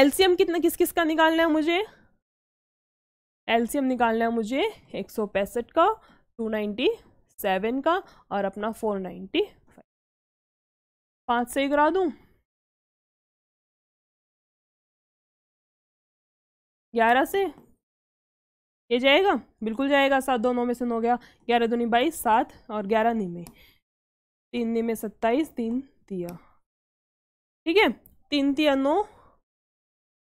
एलसीएम कितना किस किस का निकालना है मुझे एलसीएम निकालना है मुझे एक सौ पैंसठ का टू नाइन्टी सेवन का और अपना फोर नाइन्टी फाइव पाँच से ही करा दूँ ग्यारह से ये जाएगा बिल्कुल जाएगा सात दो नौ में से नौ गया ग्यारह दोनों बाईस सात और ग्यारह नहीं में तीन दिन में सत्ताईस तीन तिया ठीक है तीन तिया नौ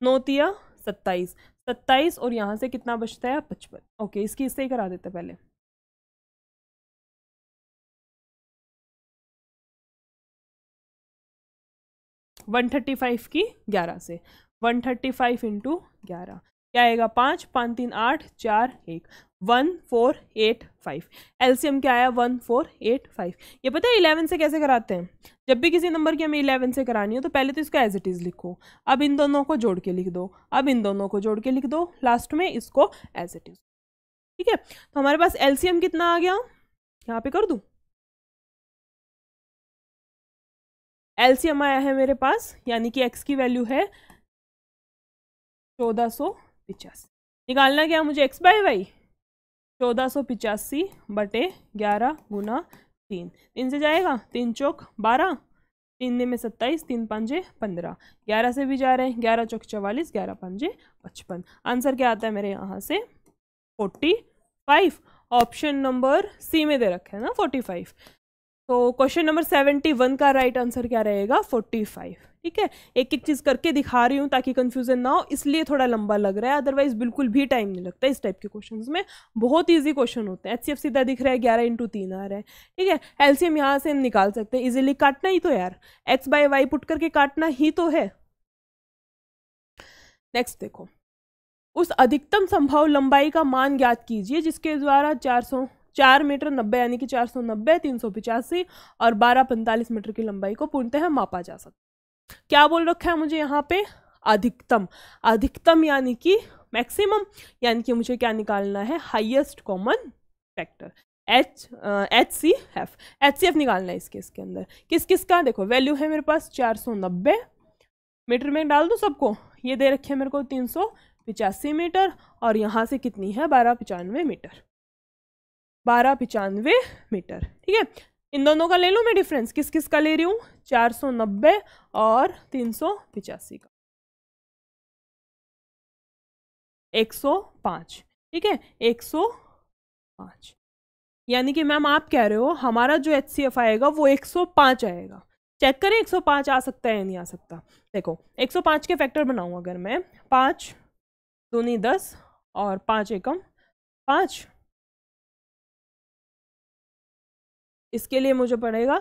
नौ तिया सत्ताईस सत्ताईस और यहाँ से कितना बचता है पचपन ओके इसकी इससे ही करा देते पहले वन थर्टी फाइव की ग्यारह से वन थर्टी फाइव इंटू ग्यारह क्या आएगा पाँच पाँच तीन आठ चार एक one four eight five LCM क्या आया वन फोर एट फाइव ये पता है इलेवन से कैसे कराते हैं जब भी किसी नंबर की हमें इलेवन से करानी हो तो पहले तो इसको एज इट इज़ लिखो अब इन दोनों को जोड़ के लिख दो अब इन दोनों को जोड़ के लिख दो लास्ट में इसको एज इट इज़ ठीक है तो हमारे पास एलसीएम कितना आ गया यहाँ पे कर दूँ एलसीएम आया है मेरे पास यानी कि एक्स की वैल्यू है चौदह सौ पिचासी निकालना क्या मुझे एक्स बाई वाई चौदह सौ पिचासी बटे ग्यारह गुना तीन तीन से जाएगा तीन चौक बारह तीन दिन में सत्ताईस तीन पाँचे पंद्रह ग्यारह से भी जा रहे हैं ग्यारह चौक चवालीस ग्यारह पाँजे पचपन आंसर क्या आता है मेरे यहाँ से forty five option number C में दे रखे हैं ना फोर्टी फाइव तो क्वेश्चन नंबर सेवेंटी वन का राइट आंसर क्या रहेगा फोर्टी फाइव ठीक है एक एक चीज़ करके दिखा रही हूँ ताकि कन्फ्यूज़न ना हो इसलिए थोड़ा लंबा लग रहा है अदरवाइज बिल्कुल भी टाइम नहीं लगता इस टाइप के क्वेश्चन में बहुत ईजी क्वेश्चन होते हैं एच सीधा दिख रहा है ग्यारह इंटू तीन आ रहा है ठीक है एल्सियम यहाँ से हम निकाल सकते हैं इजिली काटना ही तो यार एक्स बाई वाई पुट करके काटना ही तो है नेक्स्ट देखो उस अधिकतम संभव लंबाई का मान ज्ञात कीजिए जिसके द्वारा चार सौ चार मीटर नब्बे यानी कि चार सौ नब्बे तीन सौ पिचासी और बारह पैंतालीस मीटर की लंबाई को पूर्णतः मापा जा सकता है क्या बोल रखा है मुझे यहाँ पे अधिकतम अधिकतम यानी कि मैक्सिमम यानी कि मुझे क्या निकालना है highest common factor H H C F H C F निकालना है इसके इसके अंदर किस किस का देखो वैल्यू है मेरे पास चार सौ नब्बे मीटर में डाल दो सबको ये दे रखे हैं मेरे को तीन सौ पिचासी मीटर और यहाँ से कितनी है बारह पचानवे मीटर बारह पचानवे मीटर ठीक है इन दोनों का ले लूँ मैं डिफरेंस किस किस का ले रही हूँ चार सौ नब्बे और तीन सौ पिचासी का एक सौ पाँच ठीक है एक सौ पाँच यानी कि मैम आप कह रहे हो हमारा जो एच सी एफ आएगा वो एक सौ पाँच आएगा चेक करें एक सौ पाँच आ सकता है या नहीं आ सकता देखो एक सौ पाँच के फैक्टर बनाऊँ अगर मैं पाँच दूनी दस और पाँच एकम पाँच इसके लिए मुझे पड़ेगा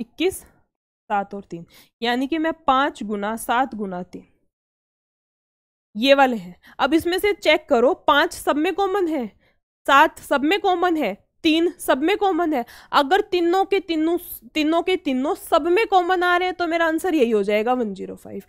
इक्कीस सात और तीन यानी कि मैं पाँच गुना सात गुना तीन ये वाले हैं अब इसमें से चेक करो पाँच सब में कॉमन है सात सब में कॉमन है तीन सब में कॉमन है अगर तीनों के तीनों तीनों के तीनों सब में कॉमन आ रहे हैं तो मेरा आंसर यही हो जाएगा वन जीरो फाइव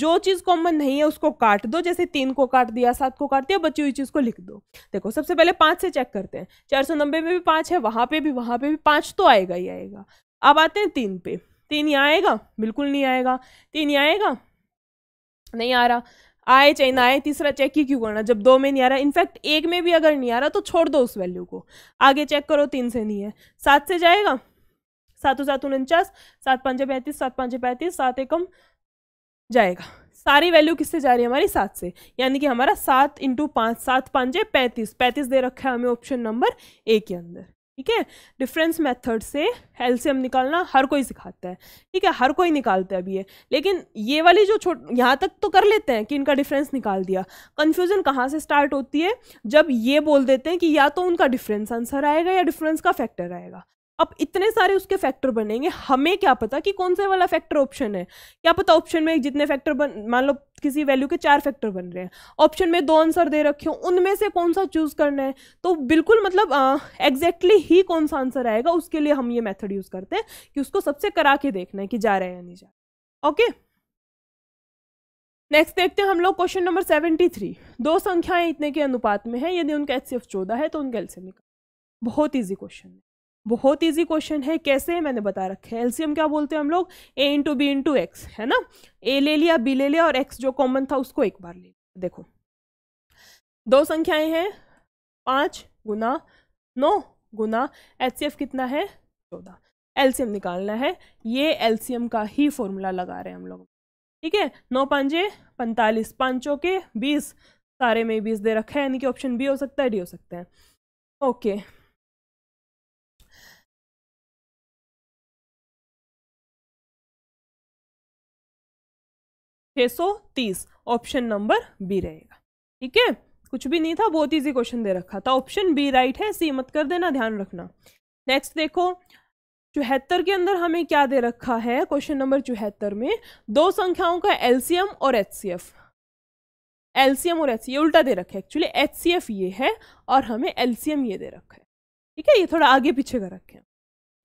जो चीज़ कॉमन नहीं है उसको काट दो जैसे तीन को काट दिया सात को काट दिया बची हुई चीज़ को लिख दो देखो सबसे पहले पाँच से चेक करते हैं चार सौ नब्बे में भी पाँच है वहाँ पर भी वहाँ पर भी पाँच तो आएगा ही आएगा अब आते हैं तीन पे तीन ही आएगा बिल्कुल नहीं आएगा तीन ही आएगा नहीं आ रहा आए चाहे ना आए तीसरा चेक ही क्यों करना जब दो में नहीं आ रहा इनफैक्ट एक में भी अगर नहीं आ रहा तो छोड़ दो उस वैल्यू को आगे चेक करो तीन से नहीं है सात से जाएगा सातों सात उनचास सात पाँच पैंतीस सात पाँच पैंतीस सात एकम जाएगा सारी वैल्यू किससे जा रही है हमारी सात से यानी कि हमारा सात इंटू पाँच सात पाँच पैंतीस पैंतीस दे रखा है हमें ऑप्शन नंबर ए के अंदर ठीक है डिफरेंस मेथड से एलसीएम निकालना हर कोई सिखाता है ठीक है हर कोई निकालता है अभी ये लेकिन ये वाली जो छोट यहाँ तक तो कर लेते हैं कि इनका डिफरेंस निकाल दिया कन्फ्यूज़न कहाँ से स्टार्ट होती है जब ये बोल देते हैं कि या तो उनका डिफरेंस आंसर आएगा या डिफरेंस का फैक्टर आएगा अब इतने सारे उसके फैक्टर बनेंगे हमें क्या पता कि कौन सा वाला फैक्टर ऑप्शन है क्या पता ऑप्शन में जितने फैक्टर बन मान लो किसी वैल्यू के चार फैक्टर बन रहे हैं ऑप्शन में दो आंसर दे रखे हो उनमें से कौन सा चूज करना है तो बिल्कुल मतलब एग्जैक्टली uh, exactly ही कौन सा आंसर आएगा उसके लिए हम ये मेथड यूज करते हैं कि उसको सबसे करा के देखना है कि जा रहा है या नहीं जा रहा ओके नेक्स्ट देखते हैं हम लोग क्वेश्चन नंबर सेवेंटी थ्री दो संख्याएं इतने के अनुपात में है यदि उनका एच सी चौदह है तो उनका एल निकाल बहुत ईजी क्वेश्चन है बहुत इजी क्वेश्चन है कैसे है मैंने बता रखे है एलसीएम क्या बोलते हैं हम लोग A into B into X है ना ए ले लिया बी ले लिया और एक्स जो कॉमन था उसको एक बार ले लिया देखो दो संख्याएं हैं पाँच गुना नौ गुना एच कितना है चौदह एलसीएम निकालना है ये एलसीएम का ही फॉर्मूला लगा रहे हैं हम लोग ठीक है नौ पांचे पैंतालीस पाँचों के बीस सारे में बीस दे रखा है यानी कि ऑप्शन बी हो सकता है डी हो सकता है ओके okay. 630 सौ तीस ऑप्शन नंबर बी रहेगा ठीक है कुछ भी नहीं था बहुत इजी क्वेश्चन दे रखा था ऑप्शन बी राइट है सी मत कर देना ध्यान रखना नेक्स्ट देखो चौहत्तर के अंदर हमें क्या दे रखा है क्वेश्चन नंबर चौहत्तर में दो संख्याओं का एलसीएम और एचसीएफ एलसीएम और एच उल्टा दे रखा है एक्चुअली एफ ये है और हमें एलसीएम ये दे रखा है ठीक है ये थोड़ा आगे पीछे कर रखे हैं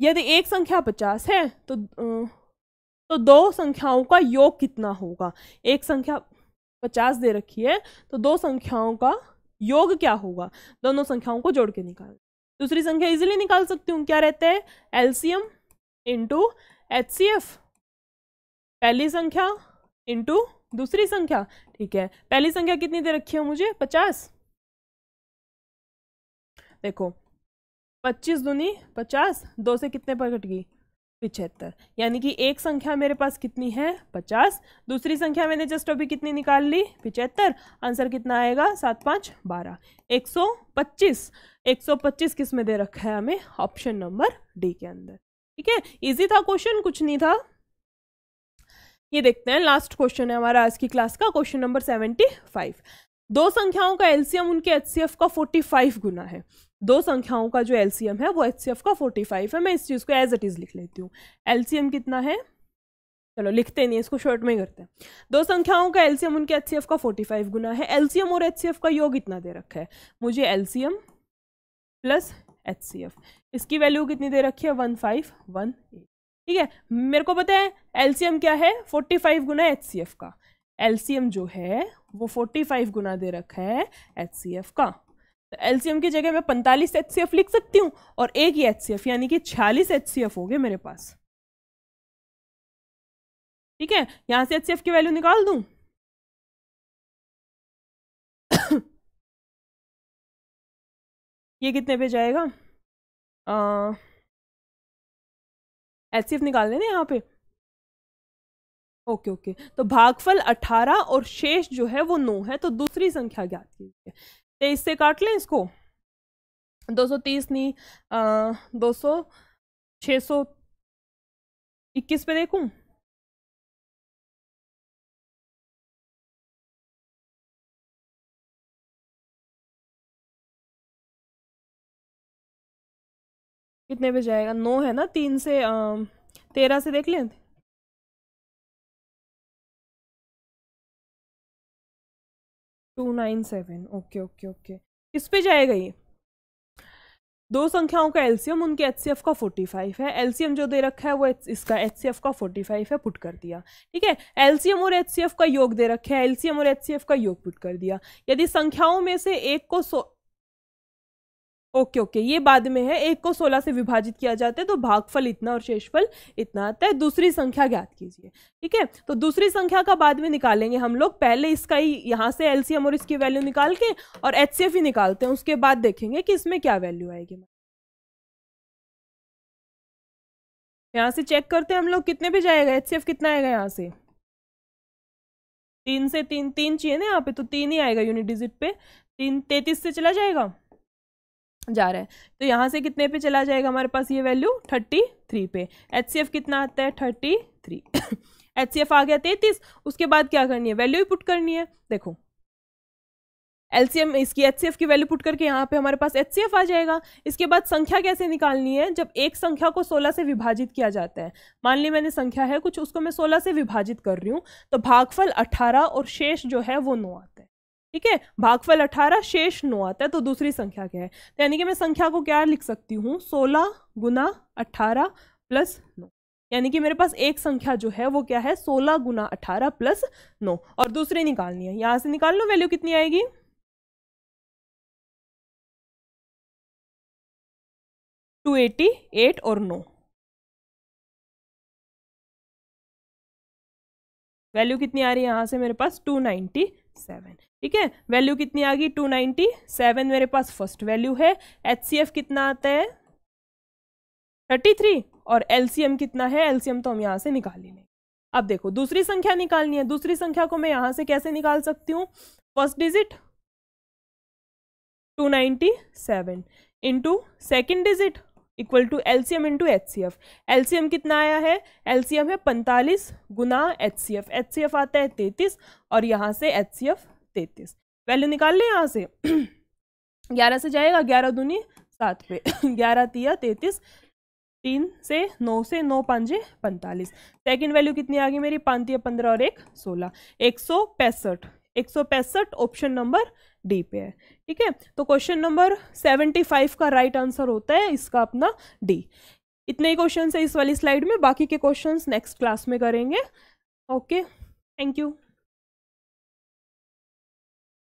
यदि एक संख्या पचास है तो तो दो संख्याओं का योग कितना होगा एक संख्या पचास दे रखी है तो दो संख्याओं का योग क्या होगा दोनों संख्याओं को जोड़ के निकाल दूसरी संख्या इजीली निकाल सकती हूँ क्या L C LCM into H C F पहली संख्या इंटू दूसरी संख्या ठीक है पहली संख्या कितनी दे रखी है मुझे पचास देखो पच्चीस दूनी पचास दो से कितने पर कट गई पिचहत्तर यानी कि एक संख्या मेरे पास कितनी है पचास दूसरी संख्या मैंने जस्ट अभी कितनी निकाल ली पिचहत्तर आंसर कितना आएगा सात पाँच बारह एक सौ पच्चीस एक सौ पच्चीस किस में दे रखा है हमें ऑप्शन नंबर डी के अंदर ठीक है इजी था क्वेश्चन कुछ नहीं था ये देखते हैं लास्ट क्वेश्चन है हमारा आज की क्लास का क्वेश्चन नंबर सेवेंटी फाइव दो संख्याओं का एलसीएम उनके एच का फोर्टी फाइव गुना है दो संख्याओं का जो एलसीएम है वो एच का 45 है मैं इस चीज़ को एज इट इज़ लिख लेती हूँ एलसीएम कितना है चलो लिखते नहीं इसको शॉर्ट में ही करते हैं दो संख्याओं का एलसीएम उनके एच का 45 गुना है एलसीएम और एच का योग इतना दे रखा है मुझे एलसीएम प्लस एच इसकी वैल्यू कितनी दे रखी है वन फाइव वन एट ठीक है मेरे को पता है एलसीएम क्या है फाइव गुना एच का एलसीएम जो है वो फाइव गुना दे रखा है एच का तो एलसीएम की जगह मैं पैंतालीस एच लिख सकती हूँ और एक ही एच यानी कि छियालीस एच हो गए मेरे पास ठीक है यहाँ से एच की वैल्यू निकाल दूँ ये कितने पे जाएगा एच सी निकाल देना यहाँ पे ओके ओके तो भागफल 18 और शेष जो है वो नौ है तो दूसरी संख्या ज्ञात कीजिए तेईस से काट लें इसको दो सौ तीस नहीं दो सौ छः सौ इक्कीस पे देखूं कितने पे जाएगा नौ है ना तीन से तेरह से देख लें two nine seven okay okay okay किस पे जाएगा ये दो संख्याओं का एलसीएम उनके एच का 45 है एलसीएम जो दे रखा है वो इसका एच का 45 है पुट कर दिया ठीक है एलसीएम और एच का योग दे रखा है एलसीएम और एच का योग पुट कर दिया यदि संख्याओं में से एक को ओके ओके ये बाद में है एक को सोलह से विभाजित किया जाता है तो भागफल इतना और शेषफल इतना आता है दूसरी संख्या ज्ञात कीजिए ठीक है तो दूसरी संख्या का बाद में निकालेंगे हम लोग पहले इसका ही यहाँ से एल और इसकी वैल्यू निकाल के और एच ही निकालते हैं उसके बाद देखेंगे कि इसमें क्या वैल्यू आएगी यहाँ से चेक करते हैं हम लोग कितने भी जाएगा एच कितना आएगा यहाँ से तीन से तीन तीन चाहिए ना यहाँ पे तो तीन ही आएगा यूनिट डिजिट पे तीन तैतीस से चला जाएगा जा रहा है तो यहाँ से कितने पे चला जाएगा हमारे पास ये वैल्यू थर्टी थ्री पे एच सी एफ कितना आता है thirty three H C F आ गया तैतीस उसके बाद क्या करनी है वैल्यू ही पुट करनी है देखो एल सी एम इसकी एच सी एफ की वैल्यू पुट करके यहाँ पे हमारे पास एच सी एफ आ जाएगा इसके बाद संख्या कैसे निकालनी है जब एक संख्या को सोलह से विभाजित किया जाता है मान ली मैंने संख्या है कुछ उसको मैं सोलह से विभाजित कर रही हूँ तो भागफल अट्ठारह और शेष जो है वो नौ आता है ठीक है भागफल अठारह शेष नौ आता है तो दूसरी संख्या क्या है तो यानी कि मैं संख्या को क्या लिख सकती हूँ सोलह गुना अठारह प्लस नौ यानी कि मेरे पास एक संख्या जो है वो क्या है सोलह गुना अठारह प्लस नौ और दूसरी निकालनी है यहाँ से निकाल लो वैल्यू कितनी आएगी टू एटी एट और नौ वैल्यू कितनी आ रही है यहाँ से मेरे पास टू नाइन्टी सेवन ठीक है वैल्यू कितनी आ गई टू नाइन्टी सेवन मेरे पास फर्स्ट वैल्यू है एच सी एफ कितना आता है थर्टी थ्री और एल सी एम कितना है एल सी एम तो हम यहाँ से निकाल ही लेंगे अब देखो दूसरी संख्या निकालनी है दूसरी संख्या को मैं यहाँ से कैसे निकाल सकती हूँ first digit two ninety seven into second digit equal to LCM into H C F LCM कितना आया है एलसीएम है पैंतालीस गुना H C F H C F आता है तैतीस और यहाँ से एच सी एफ तैतीस वैल्यू निकाल लें यहाँ से ग्यारह से जाएगा ग्यारह दूनी सात पे ग्यारह तिया तैतीस तीन से नौ से नौ पाँचे पैंतालीस सेकेंड वैल्यू कितनी आ गई मेरी पाँच पंद्रह और एक सोलह एक सौ पैंसठ एक सौ पैंसठ ऑप्शन नंबर डी पे है ठीक है तो क्वेश्चन नंबर सेवेंटी फाइव का राइट right आंसर होता है इसका अपना डी इतने ही क्वेश्चन है इस वाली स्लाइड में बाकी के क्वेश्चन नेक्स्ट क्लास में करेंगे ओके थैंक यू